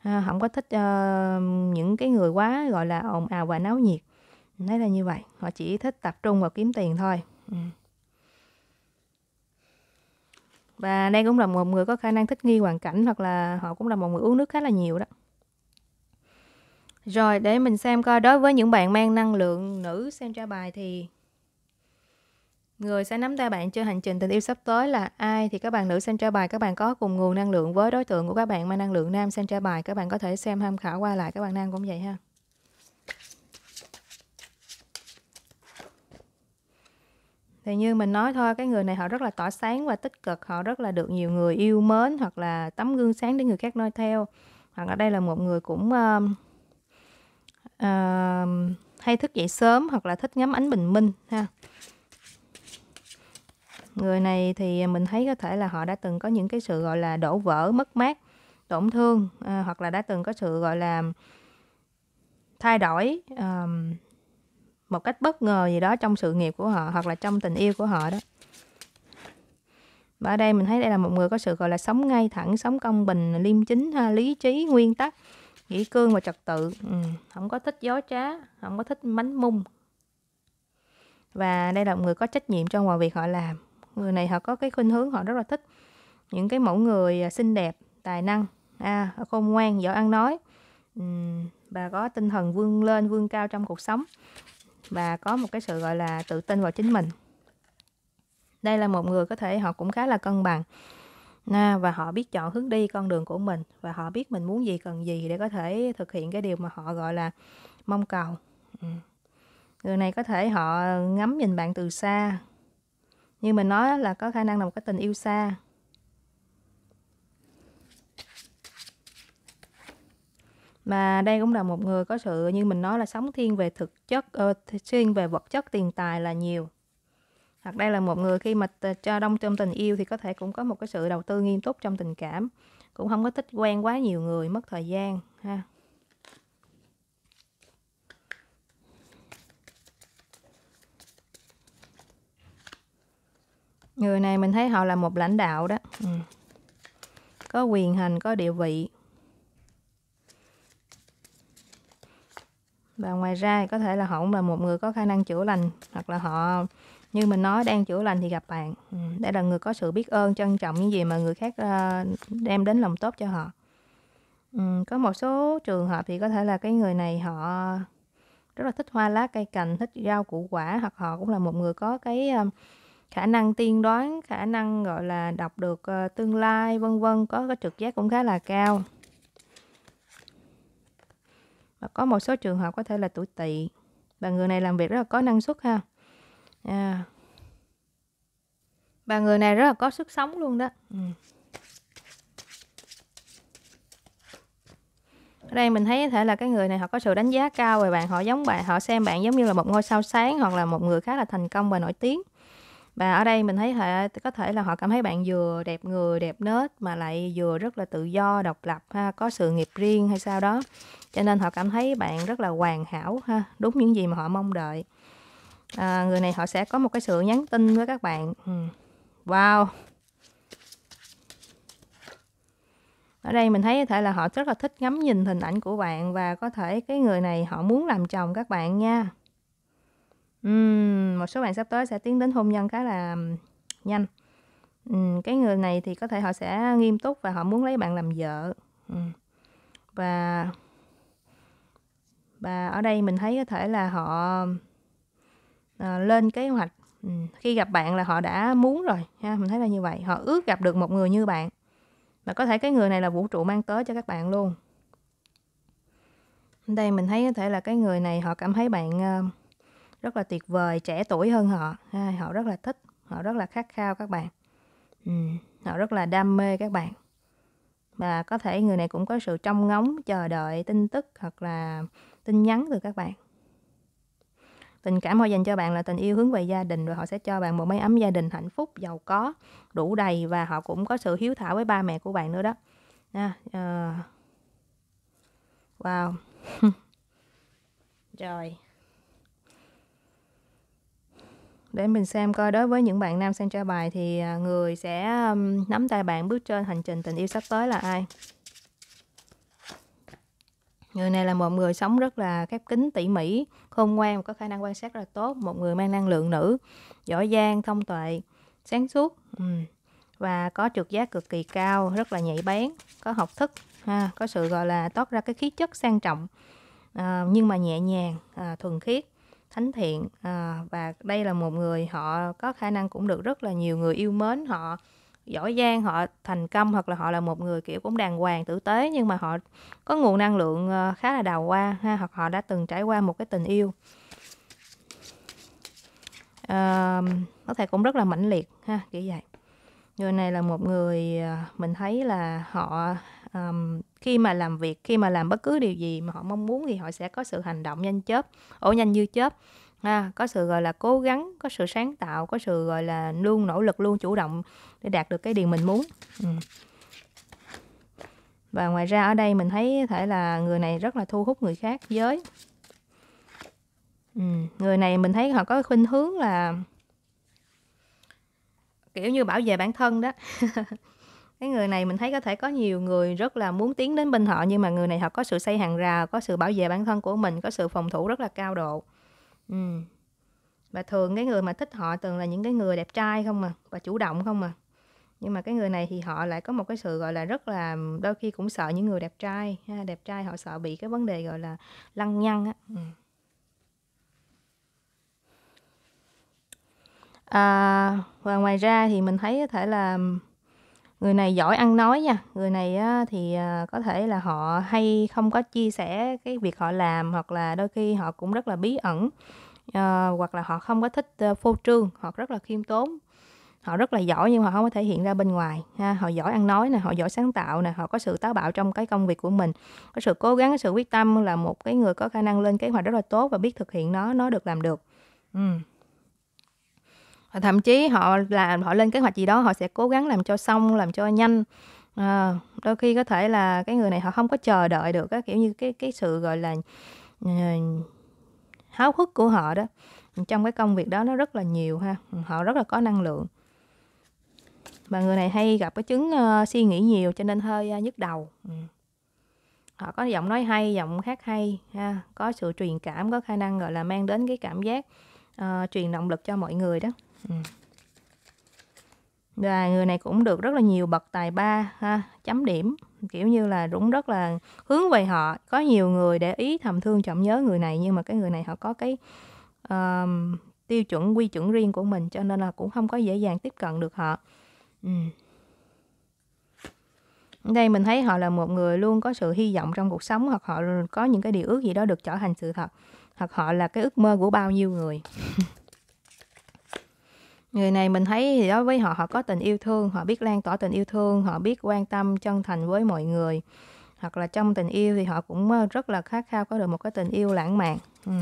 à, không có thích uh, những cái người quá gọi là ồn ào và náo nhiệt Nói là như vậy, họ chỉ thích tập trung vào kiếm tiền thôi. Ừ. Và đây cũng là một người có khả năng thích nghi hoàn cảnh hoặc là họ cũng là một người uống nước khá là nhiều đó. Rồi để mình xem coi đối với những bạn mang năng lượng nữ xem tra bài thì người sẽ nắm tay bạn trên hành trình tình yêu sắp tới là ai thì các bạn nữ xem tra bài các bạn có cùng nguồn năng lượng với đối tượng của các bạn mang năng lượng nam xem tra bài các bạn có thể xem tham khảo qua lại các bạn nam cũng vậy ha. thì như mình nói thôi cái người này họ rất là tỏa sáng và tích cực họ rất là được nhiều người yêu mến hoặc là tấm gương sáng để người khác noi theo hoặc ở đây là một người cũng uh, uh, hay thức dậy sớm hoặc là thích ngắm ánh bình minh ha người này thì mình thấy có thể là họ đã từng có những cái sự gọi là đổ vỡ mất mát tổn thương uh, hoặc là đã từng có sự gọi là thay đổi um, một cách bất ngờ gì đó trong sự nghiệp của họ hoặc là trong tình yêu của họ đó và ở đây mình thấy đây là một người có sự gọi là sống ngay thẳng sống công bình liêm chính ha, lý trí nguyên tắc kỷ cương và trật tự ừ, không có thích gió trá không có thích mánh mung và đây là một người có trách nhiệm trong mọi việc họ làm người này họ có cái khuynh hướng họ rất là thích những cái mẫu người à, xinh đẹp tài năng à, khôn ngoan giỏi ăn nói ừ, và có tinh thần vươn lên vươn cao trong cuộc sống và có một cái sự gọi là tự tin vào chính mình đây là một người có thể họ cũng khá là cân bằng à, và họ biết chọn hướng đi con đường của mình và họ biết mình muốn gì cần gì để có thể thực hiện cái điều mà họ gọi là mong cầu ừ. người này có thể họ ngắm nhìn bạn từ xa như mình nói là có khả năng là một cái tình yêu xa mà đây cũng là một người có sự như mình nói là sống thiên về thực chất uh, thiên về vật chất tiền tài là nhiều hoặc đây là một người khi mà cho đông trong tình yêu thì có thể cũng có một cái sự đầu tư nghiêm túc trong tình cảm cũng không có thích quen quá nhiều người mất thời gian ha người này mình thấy họ là một lãnh đạo đó ừ. có quyền hành có địa vị và ngoài ra có thể là họ cũng là một người có khả năng chữa lành hoặc là họ như mình nói đang chữa lành thì gặp bạn ừ, đây là người có sự biết ơn trân trọng những gì mà người khác ờ, đem đến lòng tốt cho họ ừ, có một số trường hợp thì có thể là cái người này họ rất là thích hoa lá cây cành thích rau củ quả hoặc họ cũng là một người có cái ờ, khả năng tiên đoán khả năng gọi là đọc được ờ, tương lai vân vân có cái trực giác cũng khá là cao và có một số trường hợp có thể là tuổi tỵ và người này làm việc rất là có năng suất ha à. và người này rất là có sức sống luôn đó ừ. ở đây mình thấy có thể là cái người này họ có sự đánh giá cao về bạn họ giống bạn họ xem bạn giống như là một ngôi sao sáng hoặc là một người khá là thành công và nổi tiếng và ở đây mình thấy thể có thể là họ cảm thấy bạn vừa đẹp người đẹp nết mà lại vừa rất là tự do độc lập ha có sự nghiệp riêng hay sao đó cho nên họ cảm thấy bạn rất là hoàn hảo ha đúng những gì mà họ mong đợi à, người này họ sẽ có một cái sự nhắn tin với các bạn ừ. wow ở đây mình thấy có thể là họ rất là thích ngắm nhìn hình ảnh của bạn và có thể cái người này họ muốn làm chồng các bạn nha Ừm, một số bạn sắp tới sẽ tiến đến hôn nhân khá là nhanh. Ừm, cái người này thì có thể họ sẽ nghiêm túc và họ muốn lấy bạn làm vợ. Ừm. Và và ở đây mình thấy có thể là họ, ờ, lên kế hoạch, ừm, khi gặp bạn là họ đã muốn rồi ha, mình thấy là như vậy, họ ước gặp được một người như bạn. Và có thể cái người này là vũ trụ mang tới cho các bạn luôn. Đây mình thấy có thể là cái người này họ cảm thấy bạn, ơ ờ, rất là tuyệt vời trẻ tuổi hơn họ ha, họ rất là thích họ rất là khát khao các bạn ừ, họ rất là đam mê các bạn và có thể người này cũng có sự trông ngóng chờ đợi tin tức hoặc là tin nhắn từ các bạn tình cảm họ dành cho bạn là tình yêu hướng về gia đình rồi họ sẽ cho bạn một mái ấm gia đình hạnh phúc giàu có đủ đầy và họ cũng có sự hiếu thảo với ba mẹ của bạn nữa đó à, uh, wow rồi để mình xem coi đối với những bạn nam xem cho bài thì à, người sẽ nắm tay bạn bước trên hành trình tình yêu sắp tới là ai người này là một người sống rất là khép kín tỉ mỉ khôn ngoan có khả năng quan sát rất là tốt một người mang năng lượng nữ giỏi giang thông tuệ sáng suốt và có trực giác cực kỳ cao rất là nhạy bén có học thức ha, có sự gọi là toát ra cái khí chất sang trọng à, nhưng mà nhẹ nhàng à, thuần khiết thánh thiện à, và đây là một người họ có khả năng cũng được rất là nhiều người yêu mến họ giỏi giang họ thành công hoặc là họ là một người kiểu cũng đàng hoàng tử tế nhưng mà họ có nguồn năng lượng ờ, khá là đào hoa ha hoặc họ đã từng trải qua một cái tình yêu à, có thể cũng rất là mãnh liệt ha kiểu vậy người này là một người ờ, mình thấy là họ um, khi mà làm việc khi mà làm bất cứ điều gì mà họ mong muốn thì họ sẽ có sự hành động nhanh chớp ổ nhanh như chớp à, có sự gọi là cố gắng có sự sáng tạo có sự gọi là luôn nỗ lực luôn chủ động để đạt được cái điều mình muốn ừ. và ngoài ra ở đây mình thấy thể là người này rất là thu hút người khác giới ừ. người này mình thấy họ có khuynh hướng là kiểu như bảo vệ bản thân đó cái người này mình thấy có thể có nhiều người rất là muốn tiến đến bên họ nhưng mà người này họ có sự xây hàng rào có sự bảo vệ bản thân của mình có sự phòng thủ rất là cao độ ừ. và thường cái người mà thích họ thường là những cái người đẹp trai không mà và chủ động không mà nhưng mà cái người này thì họ lại có một cái sự gọi là rất là đôi khi cũng sợ những người đẹp trai ha. đẹp trai họ sợ bị cái vấn đề gọi là lăng nhăng á ừ. à, và ngoài ra thì mình thấy có thể là người này giỏi ăn nói nha người này thì à, có thể là họ hay không có chia sẻ cái việc họ làm hoặc là đôi khi họ cũng rất là bí ẩn ờ, hoặc là họ không có thích ờ, phô trương họ rất là khiêm tốn họ rất là giỏi nhưng mà họ không có thể hiện ra bên ngoài ha họ giỏi ăn nói nè họ giỏi sáng tạo nè họ có sự táo bạo trong cái công việc của mình có sự cố gắng có sự quyết tâm là một cái người có khả năng lên kế hoạch rất là tốt và biết thực hiện nó nó được làm được ừ và thậm chí họ làm họ lên kế hoạch gì đó họ sẽ cố gắng làm cho xong làm cho nhanh à, đôi khi có thể là cái người này họ không có chờ đợi được á kiểu như cái cái sự gọi là uh, háo hức của họ đó trong cái công việc đó nó rất là nhiều ha họ rất là có năng lượng mà người này hay gặp cái chứng uh, suy nghĩ nhiều cho nên hơi uh, nhức đầu ừ. họ có giọng nói hay giọng hát hay ha có sự truyền cảm có khả năng gọi là mang đến cái cảm giác uh, truyền động lực cho mọi người đó Ừ. và người này cũng được rất là nhiều bậc tài ba ha chấm điểm kiểu như là đúng rất là hướng về họ có nhiều người để ý thầm thương trọng nhớ người này nhưng mà cái người này họ có cái um, tiêu chuẩn quy chuẩn riêng của mình cho nên là cũng không có dễ dàng tiếp cận được họ ừ. đây mình thấy họ là một người luôn có sự hy vọng trong cuộc sống hoặc họ có những cái điều ước gì đó được trở thành sự thật hoặc họ là cái ước mơ của bao nhiêu người người này mình thấy thì đối với họ họ có tình yêu thương họ biết lan tỏa tình yêu thương họ biết quan tâm chân thành với mọi người hoặc là trong tình yêu thì họ cũng ờ, rất là khát khao có được một cái tình yêu lãng mạn ừ.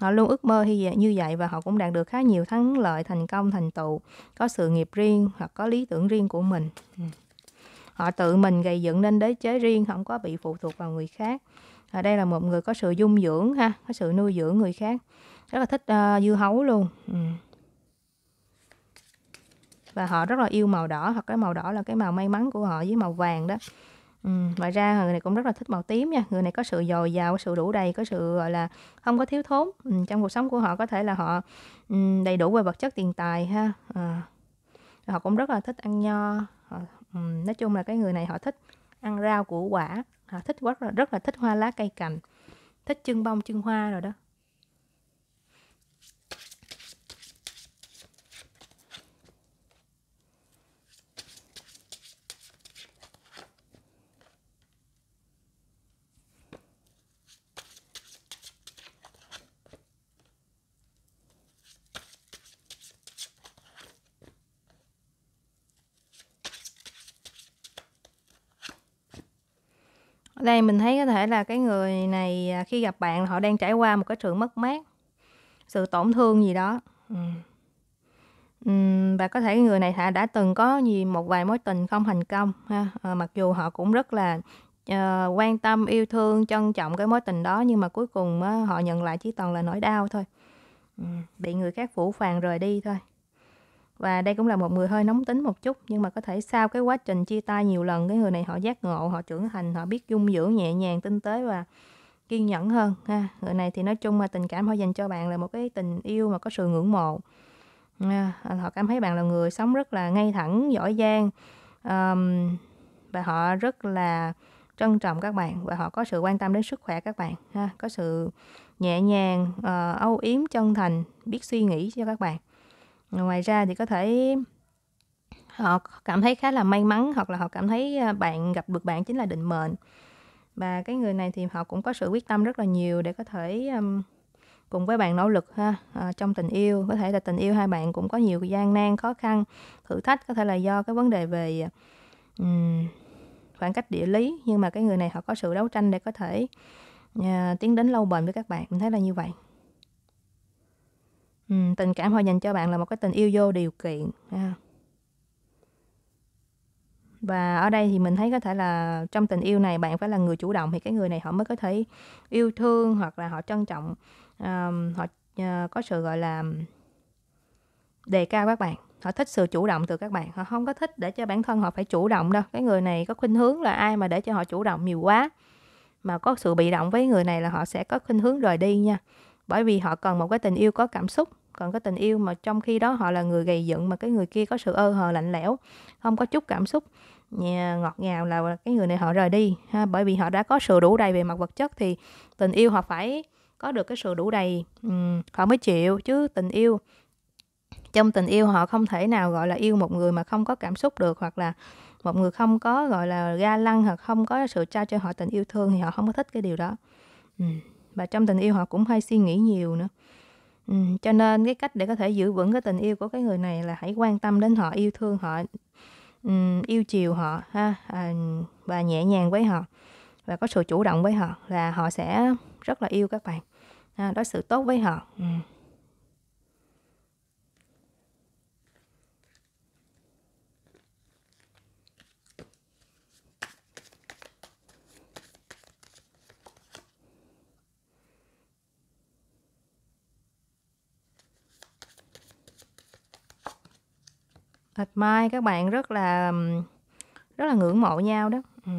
họ luôn ước mơ như vậy và họ cũng đạt được khá nhiều thắng lợi thành công thành tựu có sự nghiệp riêng hoặc có lý tưởng riêng của mình ừ. họ tự mình gây dựng nên đế chế riêng không có bị phụ thuộc vào người khác ở đây là một người có sự dung dưỡng ha có sự nuôi dưỡng người khác rất là thích uh, dưa hấu luôn ừ và họ rất là yêu màu đỏ hoặc cái màu đỏ là cái màu may mắn của họ với màu vàng đó Ừ, ngoài ra người này cũng rất là thích màu tím nha người này có sự dồi dào sự đủ đầy có sự gọi là không có thiếu thốn ừ, trong cuộc sống của họ có thể là họ ừ, đầy đủ về vật chất tiền tài ha à, họ cũng rất là thích ăn nho họ, ờ, ừ, nói chung là cái người này họ thích ăn rau củ quả họ thích rất là rất là thích hoa lá cây cành thích chân bông chân hoa rồi đó Ở đây mình thấy có thể là cái người này à, khi gặp bạn họ đang trải qua một cái sự mất mát, sự tổn thương gì đó. Ừ. và có thể người này hả đã từng có gì một vài mối tình không thành công ha ờ, mặc dù họ cũng rất là ờ, quan tâm yêu thương trân trọng cái mối tình đó nhưng mà cuối cùng họ nhận lại chỉ toàn là nỗi đau thôi bị người khác phũ phàng rời đi thôi và đây cũng là một người hơi nóng tính một chút nhưng mà có thể sau cái quá trình chia tay nhiều lần cái người này họ giác ngộ họ trưởng thành họ biết dung dưỡng nhẹ nhàng tinh tế và kiên nhẫn hơn ha người này thì nói chung mà tình cảm họ dành cho bạn là một cái tình yêu mà có sự ngưỡng mộ ha. họ cảm thấy bạn là người sống rất là ngay thẳng giỏi giang um, và họ rất là trân trọng các bạn và họ có sự quan tâm đến sức khỏe các bạn ha có sự nhẹ nhàng uh, âu yếm chân thành biết suy nghĩ cho các bạn ngoài ra thì có thể họ cảm thấy khá là may mắn hoặc là họ cảm thấy à, bạn gặp được bạn chính là định mệnh và cái người này thì họ cũng có sự quyết tâm rất là nhiều để có thể um, cùng với bạn nỗ lực ha à, trong tình yêu có thể là tình yêu hai bạn cũng có nhiều gian nan khó khăn thử thách có thể là do cái vấn đề về um, khoảng cách địa lý nhưng mà cái người này họ có sự đấu tranh để có thể uh, tiến đến lâu bền với các bạn mình thấy là như vậy tình cảm họ dành cho bạn là một cái tình yêu vô điều kiện ha. Và ở đây thì mình thấy có thể là trong tình yêu này bạn phải là người chủ động thì cái người này họ mới có thể yêu thương hoặc là họ trân trọng, ờm, họ, ờ, có sự, gọi là đề cao các bạn, họ thích sự chủ động từ các bạn, họ không có thích để cho bản thân họ phải chủ động đâu. Cái người này có khuynh hướng là ai mà để cho họ chủ động nhiều quá, mà có sự bị động với người này là họ sẽ có khuynh hướng rời đi nha, bởi vì họ cần một cái tình yêu có cảm xúc còn có tình yêu mà trong khi đó họ là người gầy dựng mà cái người kia có sự ơ hờ lạnh lẽo không có chút cảm xúc ngọt ngào là cái người này họ rời đi ha bởi vì họ đã có sự đủ đầy về mặt vật chất thì tình yêu họ phải có được cái sự đủ đầy um, họ mới chịu chứ tình yêu trong tình yêu họ không thể nào gọi là yêu một người mà không có cảm xúc được hoặc là một người không có gọi là ga lăng hoặc không có sự trao cho họ tình yêu thương thì họ không có thích cái điều đó ừ. và trong tình yêu họ cũng hay suy nghĩ nhiều nữa cho nên cái cách để có thể giữ vững cái tình yêu của cái người này là hãy quan tâm đến họ, yêu thương họ, ừm, yêu chiều họ ha, à, và nhẹ nhàng với họ và có sự chủ động với họ là họ sẽ rất là yêu các bạn, ha, à, đối xử tốt với họ. Ừm. thật Mai các bạn rất là rất là ngưỡng mộ nhau đó. Ừ.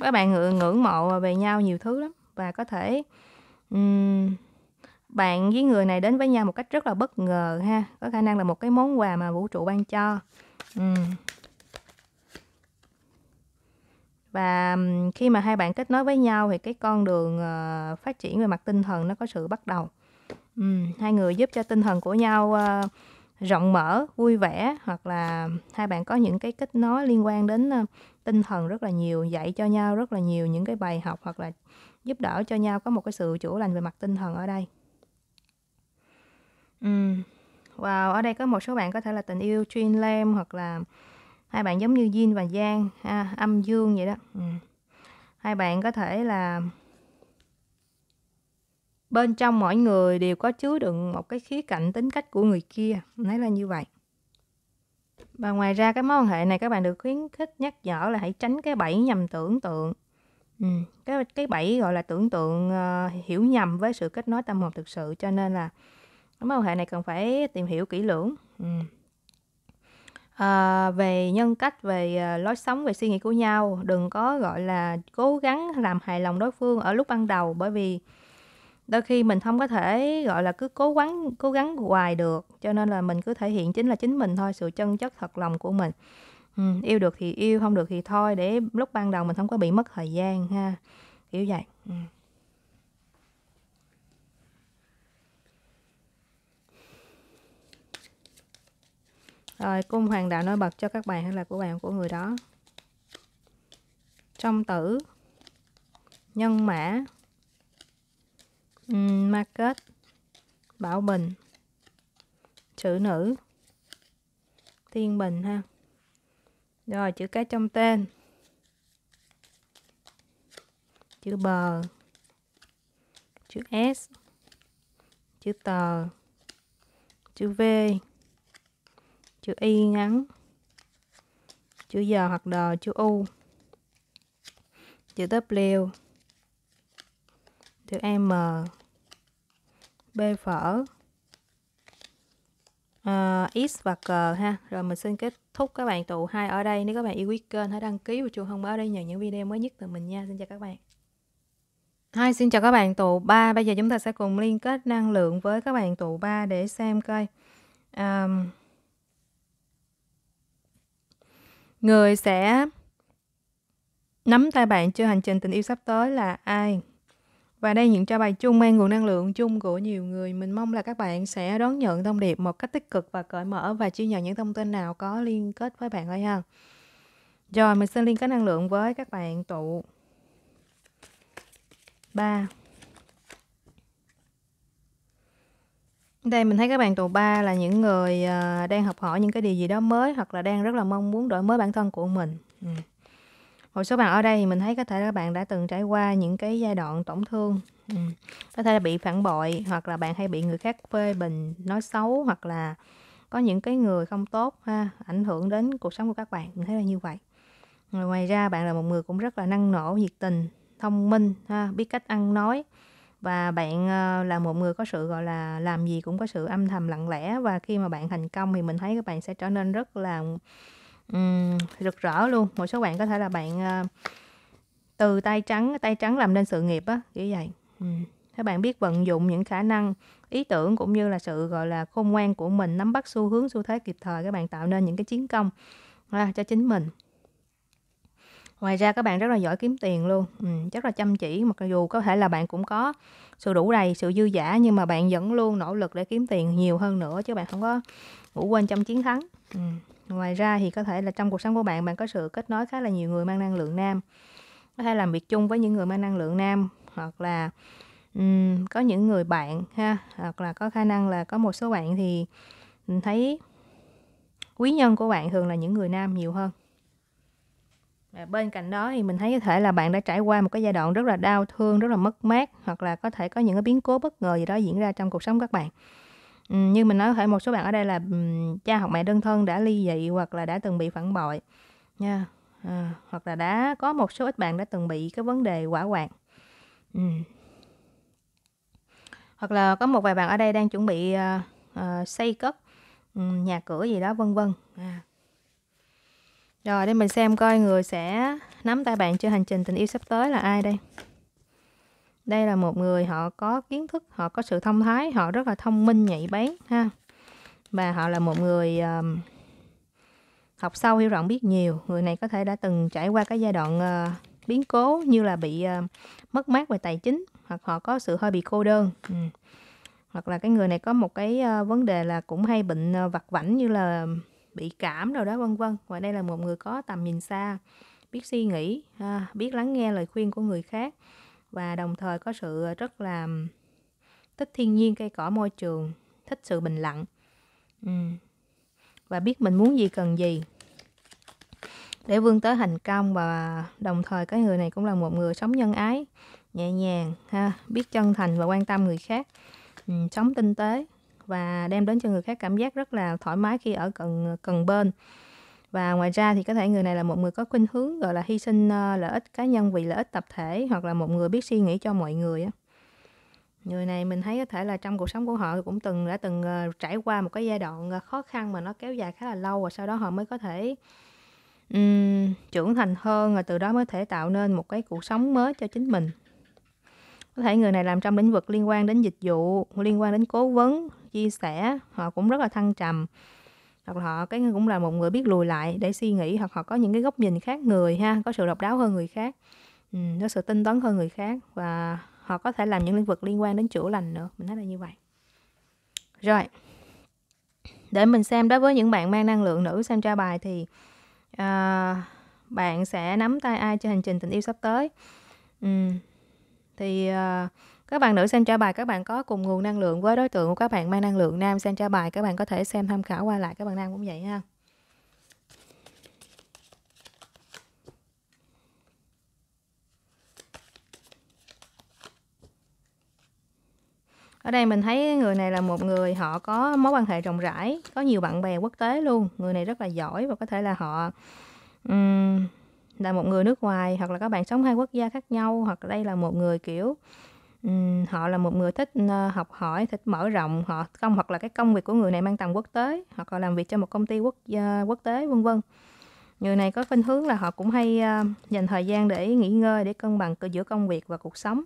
Các bạn ngưỡng, ngưỡng mộ về nhau nhiều thứ lắm và có thể um, bạn với người này đến với nhau một cách rất là bất ngờ ha, có khả năng là một cái món quà mà vũ trụ ban cho. Ừ. Và khi mà hai bạn kết nối với nhau thì cái con đường uh, phát triển về mặt tinh thần nó có sự bắt đầu. Ừ, hai người giúp cho tinh thần của nhau uh, rộng mở vui vẻ hoặc là hai bạn có những cái kết nối liên quan đến uh, tinh thần rất là nhiều dạy cho nhau rất là nhiều những cái bài học hoặc là giúp đỡ cho nhau có một cái sự chữa lành về mặt tinh thần ở đây ừ. wow ở đây có một số bạn có thể là tình yêu twin lem hoặc là hai bạn giống như Yin và Giang ha, âm dương vậy đó ừ. hai bạn có thể là bên trong mỗi người đều có chứa đựng một cái khía cạnh tính cách của người kia nói là như vậy và ngoài ra cái mối quan hệ này các bạn được khuyến khích nhắc nhở là hãy tránh cái bẫy nhầm tưởng tượng ừ. cái cái bẫy gọi là tưởng tượng uh, hiểu nhầm với sự kết nối tâm hồn thực sự cho nên là cái mối quan hệ này cần phải tìm hiểu kỹ lưỡng ừ. à, về nhân cách về uh, lối sống về suy nghĩ của nhau đừng có gọi là cố gắng làm hài lòng đối phương ở lúc ban đầu bởi vì đôi khi mình không có thể gọi là cứ cố gắng cố gắng hoài được cho nên là mình cứ thể hiện chính là chính mình thôi sự chân chất thật lòng của mình ừ, yêu được thì yêu không được thì thôi để lúc ban đầu mình không có bị mất thời gian ha kiểu vậy ừ. rồi cung hoàng đạo nói bật cho các bạn hay là của bạn của người đó trong tử nhân mã Ừ, market bảo bình chữ nữ thiên bình ha rồi chữ cái trong tên chữ bờ chữ s chữ tờ chữ v chữ y ngắn chữ giờ hoặc đờ chữ u chữ w chữ dạ. M B phở uh, X và cờ ha Rồi mình xin kết thúc các bạn tụ hai ở đây Nếu các bạn yêu quý kênh hãy đăng ký và chuông thông báo để nhận những video mới nhất từ mình nha Xin chào các bạn hai xin chào các bạn tụ 3 Bây giờ chúng ta sẽ cùng liên kết năng lượng với các bạn tụ 3 để xem coi um, Người sẽ nắm tay bạn cho hành trình tình yêu sắp tới là ai? Và đây những trao bài chung mang nguồn năng lượng chung của nhiều người. Mình mong là các bạn sẽ đón nhận thông điệp một cách tích cực và cởi mở và chia nhận những thông tin nào có liên kết với bạn ấy ha. Rồi mình xin liên kết năng lượng với các bạn tụ 3. Đây mình thấy các bạn tụ 3 là những người à, đang học hỏi những cái điều gì đó mới hoặc là đang rất là mong muốn đổi mới bản thân của mình. Ừ một số bạn ở đây thì mình thấy có thể các bạn đã từng trải qua những cái giai đoạn tổn thương ừ. có thể là bị phản bội hoặc là bạn hay bị người khác phê bình nói xấu hoặc là có những cái người không tốt ha ảnh hưởng đến cuộc sống của các bạn mình thấy là như vậy ngoài ra bạn là một người cũng rất là năng nổ nhiệt tình thông minh ha biết cách ăn nói và bạn ờ, là một người có sự gọi là làm gì cũng có sự âm thầm lặng lẽ và khi mà bạn thành công thì mình thấy các bạn sẽ trở nên rất là um, rực rỡ luôn một số bạn có thể là bạn uh, từ tay trắng tay trắng làm nên sự nghiệp á kiểu vậy um. các bạn biết vận dụng những khả năng ý tưởng cũng như là sự gọi là khôn ngoan của mình nắm bắt xu hướng xu thế kịp thời các bạn tạo nên những cái chiến công à, cho chính mình ngoài ra các bạn rất là giỏi kiếm tiền luôn ừ, rất là chăm chỉ mặc dù có thể là bạn cũng có sự đủ đầy sự dư giả nhưng mà bạn vẫn luôn nỗ lực để kiếm tiền nhiều hơn nữa chứ bạn không có ngủ quên trong chiến thắng ừ ngoài ra thì có thể là trong cuộc sống của bạn bạn có sự kết nối khá là nhiều người mang năng lượng nam có thể làm việc chung với những người mang năng lượng nam hoặc là um, có những người bạn ha hoặc là có khả năng là có một số bạn thì mình thấy quý nhân của bạn thường là những người nam nhiều hơn và bên cạnh đó thì mình thấy có thể là bạn đã trải qua một cái giai đoạn rất là đau thương rất là mất mát hoặc là có thể có những cái biến cố bất ngờ gì đó diễn ra trong cuộc sống các bạn như mình nói có thể một số bạn ở đây là, cha hoặc mẹ đơn thân đã ly dị hoặc là đã từng bị phản bội nha, ờ, hoặc là đã có một số ít bạn đã từng bị cái vấn đề quả quạt. Ừm. Hoặc là có một vài bạn ở đây đang chuẩn bị, ờ, ờ, xây cất, ừm, nhà cửa gì đó, vân vân, à. Rồi để mình xem coi người sẽ nắm tay bạn trên hành trình tình yêu sắp tới là ai đây? đây là một người họ có kiến thức họ có sự thông thái họ rất là thông minh nhạy bén ha và họ là một người um, học sâu hiểu rộng biết nhiều người này có thể đã từng trải qua cái giai đoạn uh, biến cố như là bị uh, mất mát về tài chính hoặc họ có sự hơi bị cô đơn ừ. hoặc là cái người này có một cái uh, vấn đề là cũng hay bệnh uh, vặt vảnh như là bị cảm đâu đó vân vân và đây là một người có tầm nhìn xa biết suy nghĩ uh, biết lắng nghe lời khuyên của người khác và đồng thời có sự rất là thích thiên nhiên cây cỏ môi trường thích sự bình lặng ừ. và biết mình muốn gì cần gì để vươn tới thành công và đồng thời cái người này cũng là một người sống nhân ái nhẹ nhàng ha biết chân thành và quan tâm người khác ừ, sống tinh tế và đem đến cho người khác cảm giác rất là thoải mái khi ở cần cần bên và ngoài ra thì có thể người này là một người có khuynh hướng gọi là hy sinh ờ, lợi ích cá nhân vì lợi ích tập thể hoặc là một người biết suy nghĩ cho mọi người á người này mình thấy có thể là trong cuộc sống của họ cũng từng đã từng ờ, trải qua một cái giai đoạn ờ, khó khăn mà nó kéo dài khá là lâu và sau đó họ mới có thể um, trưởng thành hơn và từ đó mới thể tạo nên một cái cuộc sống mới cho chính mình có thể người này làm trong lĩnh vực liên quan đến dịch vụ liên quan đến cố vấn chia sẻ họ cũng rất là thăng trầm hoặc là họ cái cũng là một người biết lùi lại để suy nghĩ hoặc họ có những cái góc nhìn khác người ha có sự độc đáo hơn người khác ừ, có sự tinh tấn hơn người khác và họ có thể làm những lĩnh vực liên quan đến chữa lành nữa mình nói là như vậy rồi để mình xem đối với những bạn mang năng lượng nữ xem tra bài thì uh, bạn sẽ nắm tay ai cho hành trình tình yêu sắp tới ừ. thì uh, các bạn nữ xem trả bài các bạn có cùng nguồn năng lượng với đối tượng của các bạn mang năng lượng nam xem trả bài các bạn có thể xem tham khảo qua lại các bạn nam cũng vậy ha ở đây mình thấy người này là một người họ có mối quan hệ rộng rãi có nhiều bạn bè quốc tế luôn người này rất là giỏi và có thể là họ um, là một người nước ngoài hoặc là các bạn sống hai quốc gia khác nhau hoặc đây là một người kiểu họ là một người thích ờ, học hỏi thích mở rộng họ không hoặc là cái công việc của người này mang tầm quốc tế hoặc là làm việc cho một công ty quốc uh, quốc tế vân vân người này có khuynh hướng là họ cũng hay uh, dành thời gian để nghỉ ngơi để cân bằng giữa công việc và cuộc sống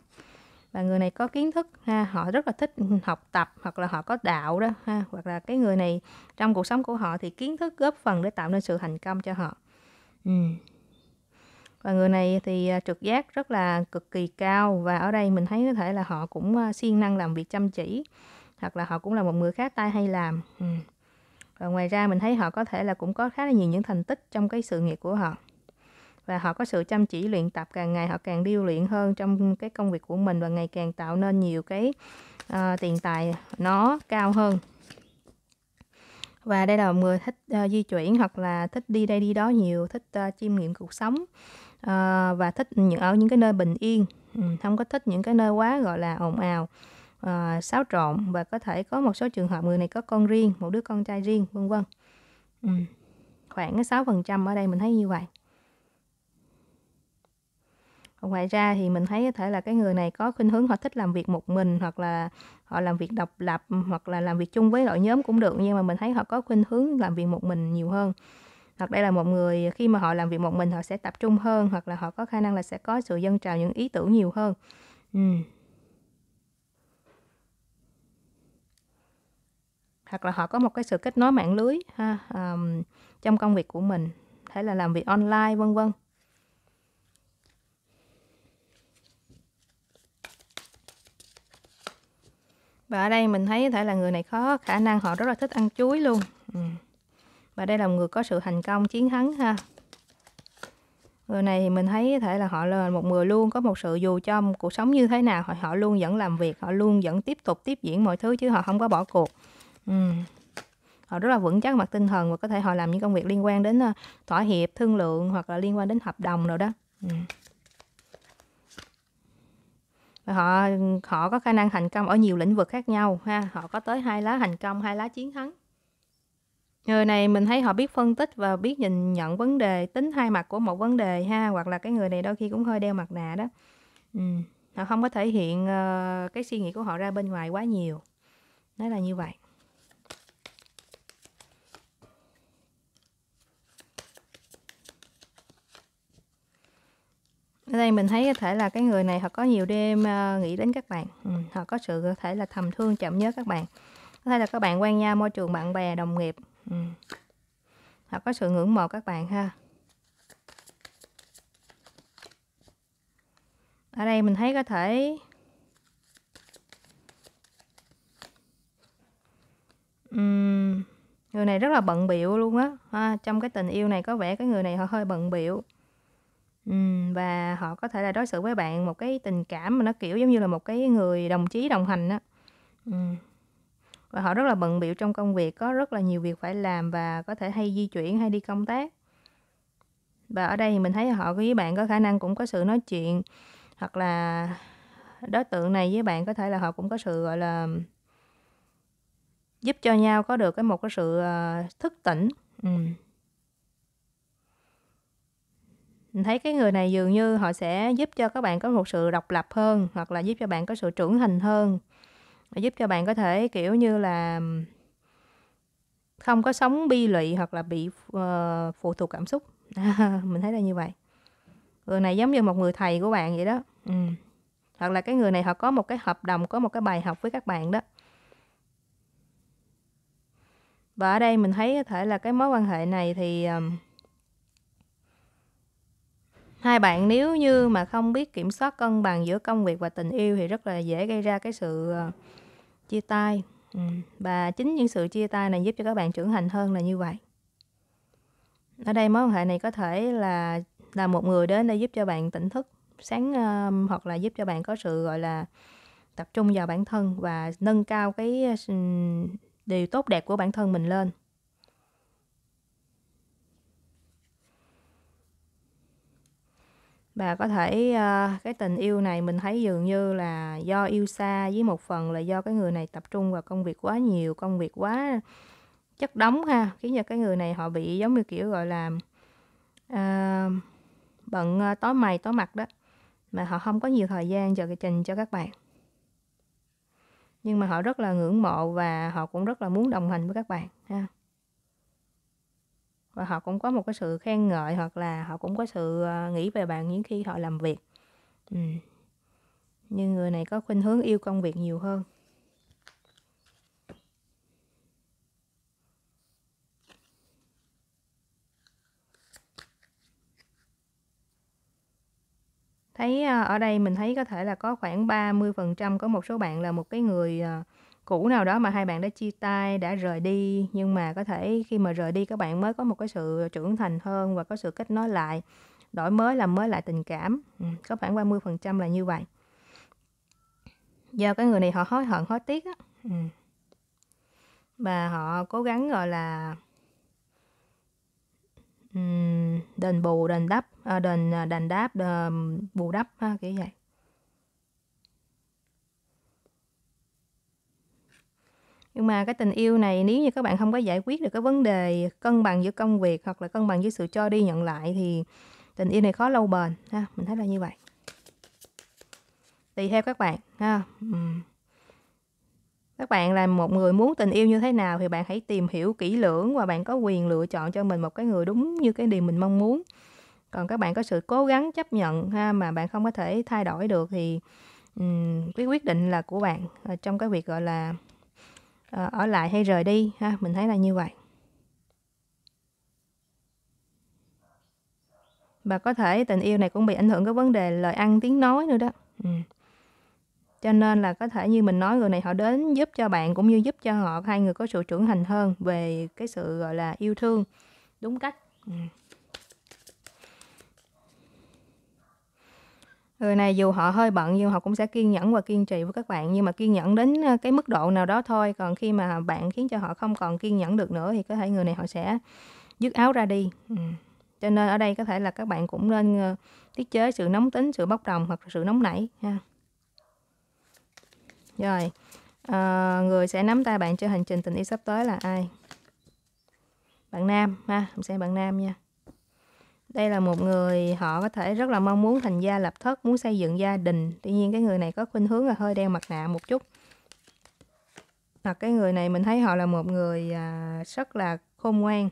và người này có kiến thức ha họ rất là thích học tập hoặc là họ có đạo đó ha hoặc là cái người này trong cuộc sống của họ thì kiến thức góp phần để tạo nên sự thành công cho họ ừ và người này thì à, trực giác rất là cực kỳ cao và ở đây mình thấy có thể là họ cũng à, siêng năng làm việc chăm chỉ hoặc là họ cũng là một người khá tay hay làm và ừ. ngoài ra mình thấy họ có thể là cũng có khá là nhiều những thành tích trong cái sự nghiệp của họ và họ có sự chăm chỉ luyện tập càng ngày họ càng điêu luyện hơn trong cái công việc của mình và ngày càng tạo nên nhiều cái uh, tiền tài nó cao hơn và đây là một người thích uh, di chuyển hoặc là thích đi đây đi đó nhiều thích uh, chiêm nghiệm cuộc sống à, và thích những ở những cái nơi bình yên ừ, không có thích những cái nơi quá gọi là ồn ào à, xáo trộn và có thể có một số trường hợp người này có con riêng một đứa con trai riêng vân vân ừ. khoảng trăm ở đây mình thấy như vậy ngoài ra thì mình thấy có thể là cái người này có khuynh hướng họ thích làm việc một mình hoặc là họ làm việc độc lập hoặc là làm việc chung với đội nhóm cũng được nhưng mà mình thấy họ có khuynh hướng làm việc một mình nhiều hơn hoặc đây là một người khi mà họ làm việc một mình họ sẽ tập trung hơn hoặc là họ có khả năng là sẽ có sự dâng trào những ý tưởng nhiều hơn ừ. hoặc là họ có một cái sự kết nối mạng lưới ha um, trong công việc của mình hay là làm việc online vân vân và ở đây mình thấy có thể là người này có khả năng họ rất là thích ăn chuối luôn ừ và đây là một người có sự thành công chiến thắng ha người này thì mình thấy có thể là họ là một người luôn có một sự dù cho cuộc sống như thế nào họ họ luôn vẫn làm việc họ luôn vẫn tiếp tục tiếp diễn mọi thứ chứ họ không có bỏ cuộc ừ. họ rất là vững chắc mặt tinh thần và có thể họ làm những công việc liên quan đến ờ, thỏa hiệp thương lượng hoặc là liên quan đến hợp đồng rồi đó ừ. và họ họ có khả năng thành công ở nhiều lĩnh vực khác nhau ha họ có tới hai lá thành công hai lá chiến thắng Người này mình thấy họ biết phân tích và biết nhìn nhận vấn đề, tính hai mặt của một vấn đề ha, hoặc là cái người này đôi khi cũng hơi đeo mặt nạ đó. Ừm, họ không có thể hiện, ờ, cái suy nghĩ của họ ra bên ngoài quá nhiều. Nó là như vậy. Ở đây mình thấy có thể là cái người này họ có nhiều đêm ờ, nghĩ đến các bạn, ừm, họ có sự có thể là thầm thương chậm nhớ các bạn. Có thể là các bạn quen nhau môi trường bạn bè, đồng nghiệp, họ ừ. có sự ngưỡng mộ các bạn ha ở đây mình thấy có thể uhm, người này rất là bận biệu luôn á ha trong cái tình yêu này có vẻ cái người này họ hơi bận biệu uhm, và họ có thể là đối xử với bạn một cái tình cảm mà nó kiểu giống như là một cái người đồng chí đồng hành á uhm và họ rất là bận biểu trong công việc có rất là nhiều việc phải làm và có thể hay di chuyển hay đi công tác và ở đây thì mình thấy họ với bạn có khả năng cũng có sự nói chuyện hoặc là đối tượng này với bạn có thể là họ cũng có sự gọi là giúp cho nhau có được cái một cái sự ờ, thức tỉnh ừ. mình thấy cái người này dường như họ sẽ giúp cho các bạn có một sự độc lập hơn hoặc là giúp cho bạn có sự trưởng thành hơn giúp cho bạn có thể kiểu như là không có sống bi lụy hoặc là bị uh, phụ thuộc cảm xúc mình thấy là như vậy người này giống như một người thầy của bạn vậy đó ừ. hoặc là cái người này họ có một cái hợp đồng có một cái bài học với các bạn đó và ở đây mình thấy có thể là cái mối quan hệ này thì um, hai bạn nếu như mà không biết kiểm soát cân bằng giữa công việc và tình yêu thì rất là dễ gây ra cái sự uh, chia tay ừ. và chính những sự chia tay này giúp cho các bạn trưởng thành hơn là như vậy ở đây mối quan hệ này có thể là là một người đến để giúp cho bạn tỉnh thức sáng uh, hoặc là giúp cho bạn có sự gọi là tập trung vào bản thân và nâng cao cái uh, điều tốt đẹp của bản thân mình lên và có thể uh, cái tình yêu này mình thấy dường như là do yêu xa với một phần là do cái người này tập trung vào công việc quá nhiều công việc quá chất đóng ha khiến cho cái người này họ bị giống như kiểu gọi là uh, bận uh, tối mày tối mặt đó mà họ không có nhiều thời gian cho cái trình cho các bạn nhưng mà họ rất là ngưỡng mộ và họ cũng rất là muốn đồng hành với các bạn ha và họ cũng có một cái sự khen ngợi hoặc là họ cũng có sự ờ, nghĩ về bạn những khi họ làm việc ừ. nhưng người này có khuynh hướng yêu công việc nhiều hơn thấy ờ, ở đây mình thấy có thể là có khoảng 30% có một số bạn là một cái người ờ, cũ nào đó mà hai bạn đã chia tay đã rời đi nhưng mà có thể khi mà rời đi các bạn mới có một cái sự trưởng thành hơn và có sự kết nối lại đổi mới làm mới lại tình cảm ừ, có khoảng 30 phần trăm là như vậy do cái người này họ hối hận hối tiếc á ừ. và họ cố gắng gọi là đền bù đền đắp ờ, đền ờ, đền đáp đền bù đắp kiểu vậy nhưng mà cái tình yêu này nếu như các bạn không có giải quyết được cái vấn đề cân bằng giữa công việc hoặc là cân bằng giữa sự cho đi nhận lại thì tình yêu này khó lâu bền ha mình thấy là như vậy tùy theo các bạn ha các bạn là một người muốn tình yêu như thế nào thì bạn hãy tìm hiểu kỹ lưỡng và bạn có quyền lựa chọn cho mình một cái người đúng như cái điều mình mong muốn còn các bạn có sự cố gắng chấp nhận ha mà bạn không có thể thay đổi được thì um, cái quyết định là của bạn ờ, trong cái việc gọi là Ờ, ở lại hay rời đi ha mình thấy là như vậy và có thể tình yêu này cũng bị ảnh hưởng cái vấn đề lời ăn tiếng nói nữa đó ừ. cho nên là có thể như mình nói người này họ đến giúp cho bạn cũng như giúp cho họ hai người có sự trưởng thành hơn về cái sự gọi là yêu thương đúng cách ừ. Người này dù họ hơi bận nhưng họ cũng sẽ kiên nhẫn và kiên trì với các bạn nhưng mà kiên nhẫn đến ờ, cái mức độ nào đó thôi, còn khi mà bạn khiến cho họ không còn kiên nhẫn được nữa thì có thể người này họ sẽ dứt áo ra đi. Ừ. Cho nên ở đây có thể là các bạn cũng nên ờ, tiết chế sự nóng tính, sự bốc đồng hoặc sự nóng nảy ha. Rồi, à, người sẽ nắm tay bạn cho hành trình tình yêu sắp tới là ai? Bạn nam ha, mình xem bạn nam nha đây là một người họ có thể rất là mong muốn thành gia lập thất muốn xây dựng gia đình tuy nhiên cái người này có khuynh hướng là hơi đeo mặt nạ một chút hoặc cái người này mình thấy họ là một người à, rất là khôn ngoan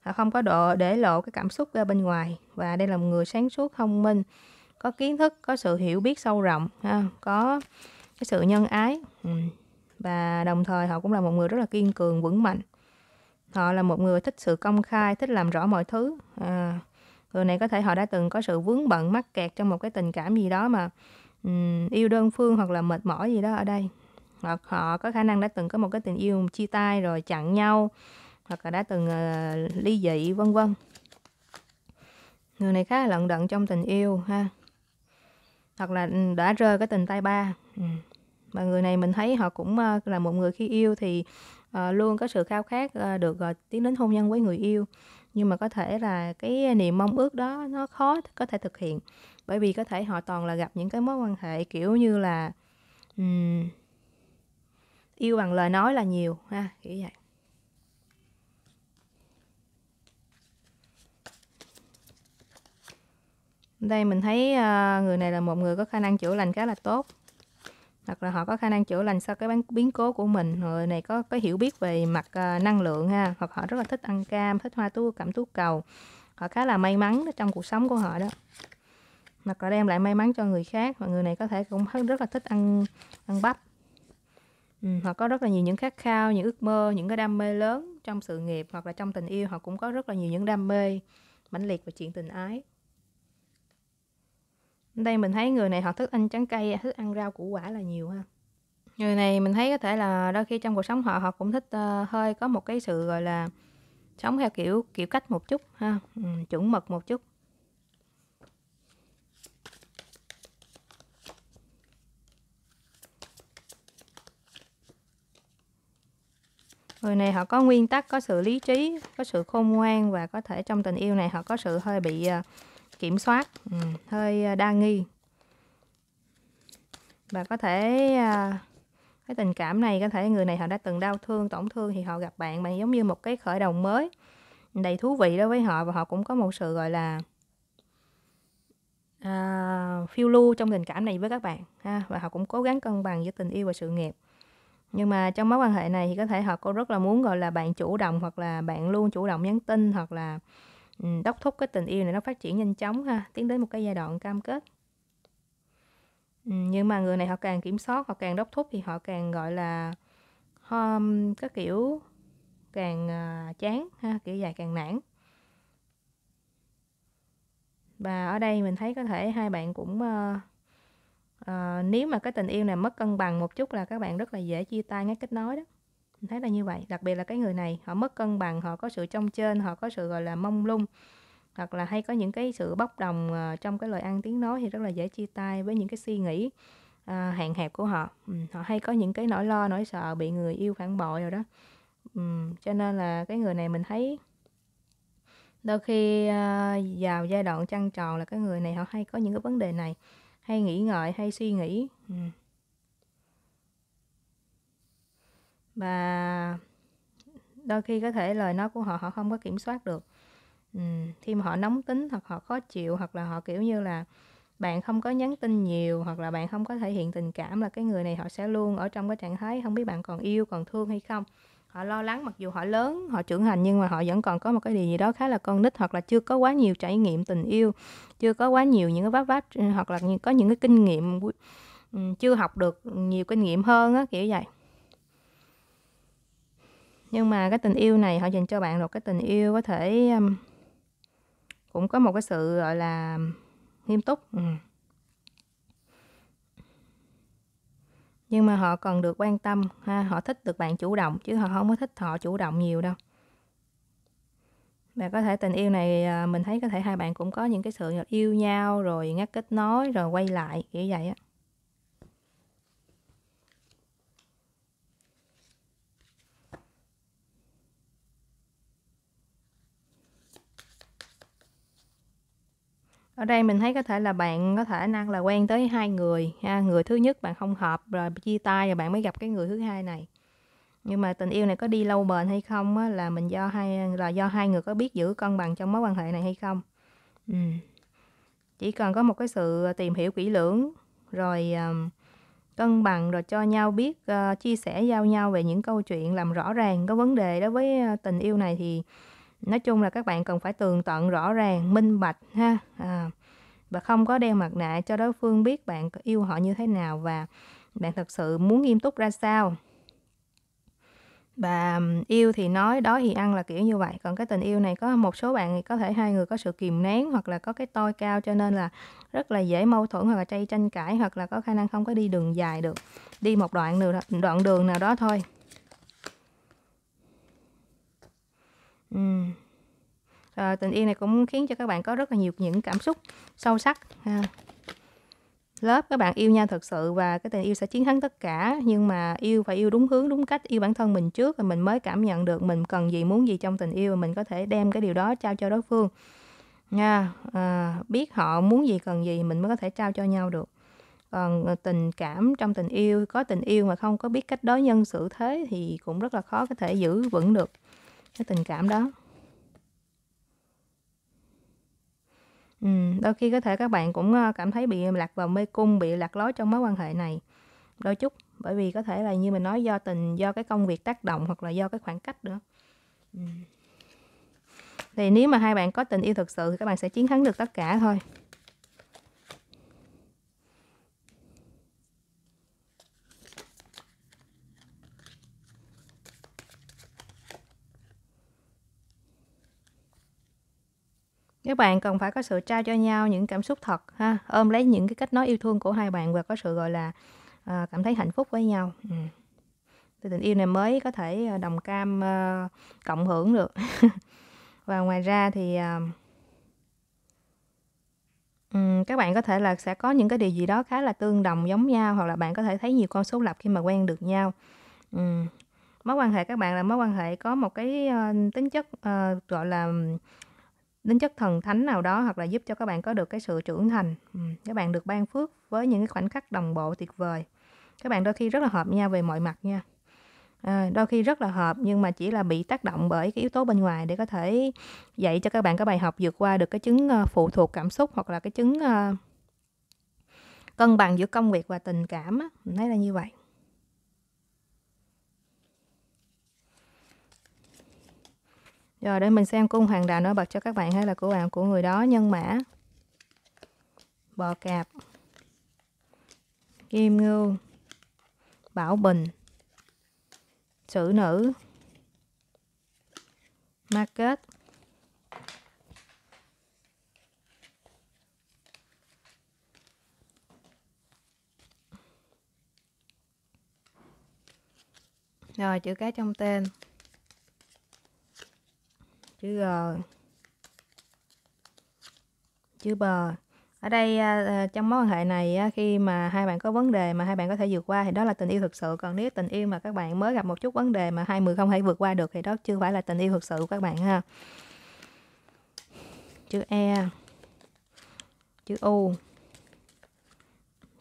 họ không có độ để lộ cái cảm xúc ra bên ngoài và đây là một người sáng suốt thông minh có kiến thức có sự hiểu biết sâu rộng ha, có cái sự nhân ái ừ. và đồng thời họ cũng là một người rất là kiên cường vững mạnh họ là một người thích sự công khai thích làm rõ mọi thứ à, người này có thể họ đã từng có sự vướng bận mắc kẹt trong một cái tình cảm gì đó mà um, yêu đơn phương hoặc là mệt mỏi gì đó ở đây hoặc họ có khả năng đã từng có một cái tình yêu chia tay rồi chặn nhau hoặc là đã từng uh, ly dị vân vân người này khá là lận đận trong tình yêu ha hoặc là đã rơi cái tình tay ba ừ. mà người này mình thấy họ cũng uh, là một người khi yêu thì Ờ, luôn có sự khao khát ờ, được ờ, tiến đến hôn nhân với người yêu nhưng mà có thể là cái niềm mong ước đó nó khó có thể thực hiện bởi vì có thể họ toàn là gặp những cái mối quan hệ kiểu như là um, yêu bằng lời nói là nhiều ha kiểu vậy đây mình thấy uh, người này là một người có khả năng chữa lành khá là tốt hoặc là họ có khả năng chữa lành sau cái biến cố của mình người này có có hiểu biết về mặt uh, năng lượng ha hoặc họ rất là thích ăn cam thích hoa tú cảm tú cầu họ khá là may mắn trong cuộc sống của họ đó hoặc là đem lại may mắn cho người khác và người này có thể cũng rất là thích ăn ăn bắp ừ, họ có rất là nhiều những khát khao những ước mơ những cái đam mê lớn trong sự nghiệp hoặc là trong tình yêu họ cũng có rất là nhiều những đam mê mãnh liệt và chuyện tình ái đây mình thấy người này họ thích ăn trái cây thích ăn rau củ quả là nhiều ha người này mình thấy có thể là đôi khi trong cuộc sống họ họ cũng thích uh, hơi có một cái sự gọi là sống theo kiểu kiểu cách một chút ha ừ, chuẩn mực một chút người này họ có nguyên tắc có sự lý trí có sự khôn ngoan và có thể trong tình yêu này họ có sự hơi bị uh, kiểm soát ừ. hơi à, đa nghi và có thể à, cái tình cảm này có thể người này họ đã từng đau thương tổn thương thì họ gặp bạn bạn giống như một cái khởi đầu mới đầy thú vị đối với họ và họ cũng có một sự gọi là uh, phiêu lưu trong tình cảm này với các bạn ha và họ cũng cố gắng cân bằng giữa tình yêu và sự nghiệp nhưng mà trong mối quan hệ này thì có thể họ có rất là muốn gọi là bạn chủ động hoặc là bạn luôn chủ động nhắn tin hoặc là Ừ, đốc thúc cái tình yêu này nó phát triển nhanh chóng ha tiến đến một cái giai đoạn cam kết ừ, nhưng mà người này họ càng kiểm soát họ càng đốc thúc thì họ càng gọi là um, cái kiểu càng à, chán ha kiểu dài càng nản và ở đây mình thấy có thể hai bạn cũng uh, uh, nếu mà cái tình yêu này mất cân bằng một chút là các bạn rất là dễ chia tay ngay kết nối đó thấy là như vậy đặc biệt là cái người này họ mất cân bằng họ có sự trong trên họ có sự gọi là mông lung hoặc là hay có những cái sự bốc đồng ờ, trong cái lời ăn tiếng nói thì rất là dễ chia tay với những cái suy nghĩ à, hạn hẹp của họ ừ, họ hay có những cái nỗi lo nỗi sợ bị người yêu phản bội rồi đó ừ, cho nên là cái người này mình thấy đôi khi à, vào giai đoạn trăng tròn là cái người này họ hay có những cái vấn đề này hay nghĩ ngợi hay suy nghĩ ừ. và đôi khi có thể lời nói của họ họ không có kiểm soát được ừ, khi mà họ nóng tính hoặc họ khó chịu hoặc là họ kiểu như là bạn không có nhắn tin nhiều hoặc là bạn không có thể hiện tình cảm là cái người này họ sẽ luôn ở trong cái trạng thái không biết bạn còn yêu còn thương hay không họ lo lắng mặc dù họ lớn họ trưởng thành nhưng mà họ vẫn còn có một cái điều gì đó khá là con nít hoặc là chưa có quá nhiều trải nghiệm tình yêu chưa có quá nhiều những cái vấp váp ừ, hoặc là có những cái kinh nghiệm ừ, chưa học được nhiều kinh nghiệm hơn á kiểu vậy nhưng mà cái tình yêu này họ dành cho bạn là cái tình yêu có thể um, cũng có một cái sự gọi là nghiêm túc ừ. nhưng mà họ cần được quan tâm ha họ thích được bạn chủ động chứ họ không có thích họ chủ động nhiều đâu và có thể tình yêu này à, mình thấy có thể hai bạn cũng có những cái sự yêu nhau rồi ngắt kết nối rồi quay lại kiểu vậy á ở đây mình thấy có thể là bạn có thể năng là quen tới hai người ha người thứ nhất bạn không hợp rồi chia tay rồi bạn mới gặp cái người thứ hai này nhưng mà tình yêu này có đi lâu bền hay không á, là mình do hai là do hai người có biết giữ cân bằng trong mối quan hệ này hay không ừ. chỉ cần có một cái sự tìm hiểu kỹ lưỡng rồi um, cân bằng rồi cho nhau biết uh, chia sẻ giao nhau về những câu chuyện làm rõ ràng có vấn đề đối với ờ, tình yêu này thì nói chung là các bạn cần phải tường tận rõ ràng minh bạch ha à, và không có đeo mặt nạ cho đối phương biết bạn yêu họ như thế nào và bạn thật sự muốn nghiêm túc ra sao và yêu thì nói đói thì ăn là kiểu như vậy còn cái tình yêu này có một số bạn thì có thể hai người có sự kìm nén hoặc là có cái tôi cao cho nên là rất là dễ mâu thuẫn hoặc là chay tranh cãi hoặc là có khả năng không có đi đường dài được đi một đoạn đường đoạn đường nào đó thôi Ừm. Ờ, tình yêu này cũng khiến cho các bạn có rất là nhiều những cảm xúc sâu sắc ha. Lớp các bạn yêu nhau thật sự và cái tình yêu sẽ chiến thắng tất cả, nhưng mà yêu phải yêu đúng hướng, đúng cách, yêu bản thân mình trước rồi mình mới cảm nhận được mình cần gì, muốn gì trong tình yêu và mình có thể đem cái điều đó trao cho đối phương. Nha, à, biết họ muốn gì, cần gì mình mới có thể trao cho nhau được. Còn ờ, tình cảm trong tình yêu, có tình yêu mà không có biết cách đối nhân xử thế thì cũng rất là khó có thể giữ vững được cái tình cảm đó ừ, đôi khi có thể các bạn cũng ờ, cảm thấy bị lạc vào mê cung bị lạc lối trong mối quan hệ này đôi chút bởi vì có thể là như mình nói do tình do cái công việc tác động hoặc là do cái khoảng cách nữa ừ. thì nếu mà hai bạn có tình yêu thật sự thì các bạn sẽ chiến thắng được tất cả thôi các bạn cần phải có sự trao cho nhau những cảm xúc thật ha ôm lấy những cái cách nói yêu thương của hai bạn và có sự gọi là à, cảm thấy hạnh phúc với nhau ừ. tình yêu này mới có thể ờ, đồng cam uh, cộng hưởng được và ngoài ra thì uh, um, các bạn có thể là sẽ có những cái điều gì đó khá là tương đồng giống nhau hoặc là bạn có thể thấy nhiều con số lập khi mà quen được nhau um, mối quan hệ các bạn là mối quan hệ có một cái uh, tính chất uh, gọi là tính chất thần thánh nào đó hoặc là giúp cho các bạn có được cái sự trưởng thành ừ, các bạn được ban phước với những cái khoảnh khắc đồng bộ tuyệt vời các bạn đôi khi rất là hợp nhau về mọi mặt nha à, đôi khi rất là hợp nhưng mà chỉ là bị tác động bởi cái yếu tố bên ngoài để có thể dạy cho các bạn cái bài học vượt qua được cái chứng ờ, phụ thuộc cảm xúc hoặc là cái chứng ờ, cân bằng giữa công việc và tình cảm mình thấy là như vậy Rồi để mình xem cung hoàng đạo nổi bật cho các bạn hay là của bạn của người đó nhân mã. Bò cạp. Kim ngưu. Bảo bình. Sử nữ. Market. Rồi chữ cái trong tên chữ G ờ, chữ B ở đây ờ, ờ, trong mối quan hệ này khi mà hai bạn có vấn đề mà hai bạn có thể vượt qua thì đó là tình yêu thực sự còn nếu tình yêu mà các bạn mới gặp một chút vấn đề mà hai người không thể vượt qua được thì đó chưa phải là tình yêu thực sự của các bạn ha chữ E chữ U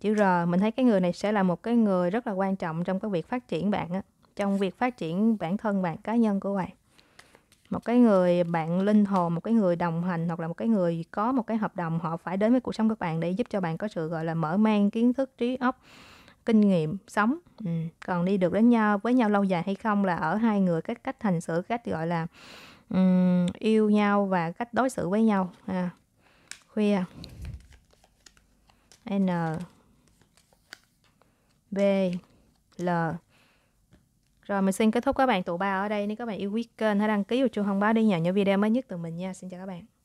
chữ R mình thấy cái người này sẽ là một cái người rất là quan trọng trong cái việc phát triển bạn á trong việc phát triển bản thân bạn cá nhân của bạn một cái người bạn linh hồn một cái người đồng hành hoặc là một cái người có một cái hợp đồng họ phải đến với cuộc sống của bạn để giúp cho bạn có sự gọi là mở mang kiến thức trí óc kinh nghiệm sống ừ. còn đi được đến nhau với nhau lâu dài hay không là ở hai người cái cách hành xử cách gọi là um, yêu nhau và cách đối xử với nhau à. khuya n b l rồi mình xin kết thúc các bạn tụ ba ở đây. Nếu các bạn yêu quý kênh hãy đăng ký và chuông thông báo để nhận những video mới nhất từ mình nha. Xin chào các bạn.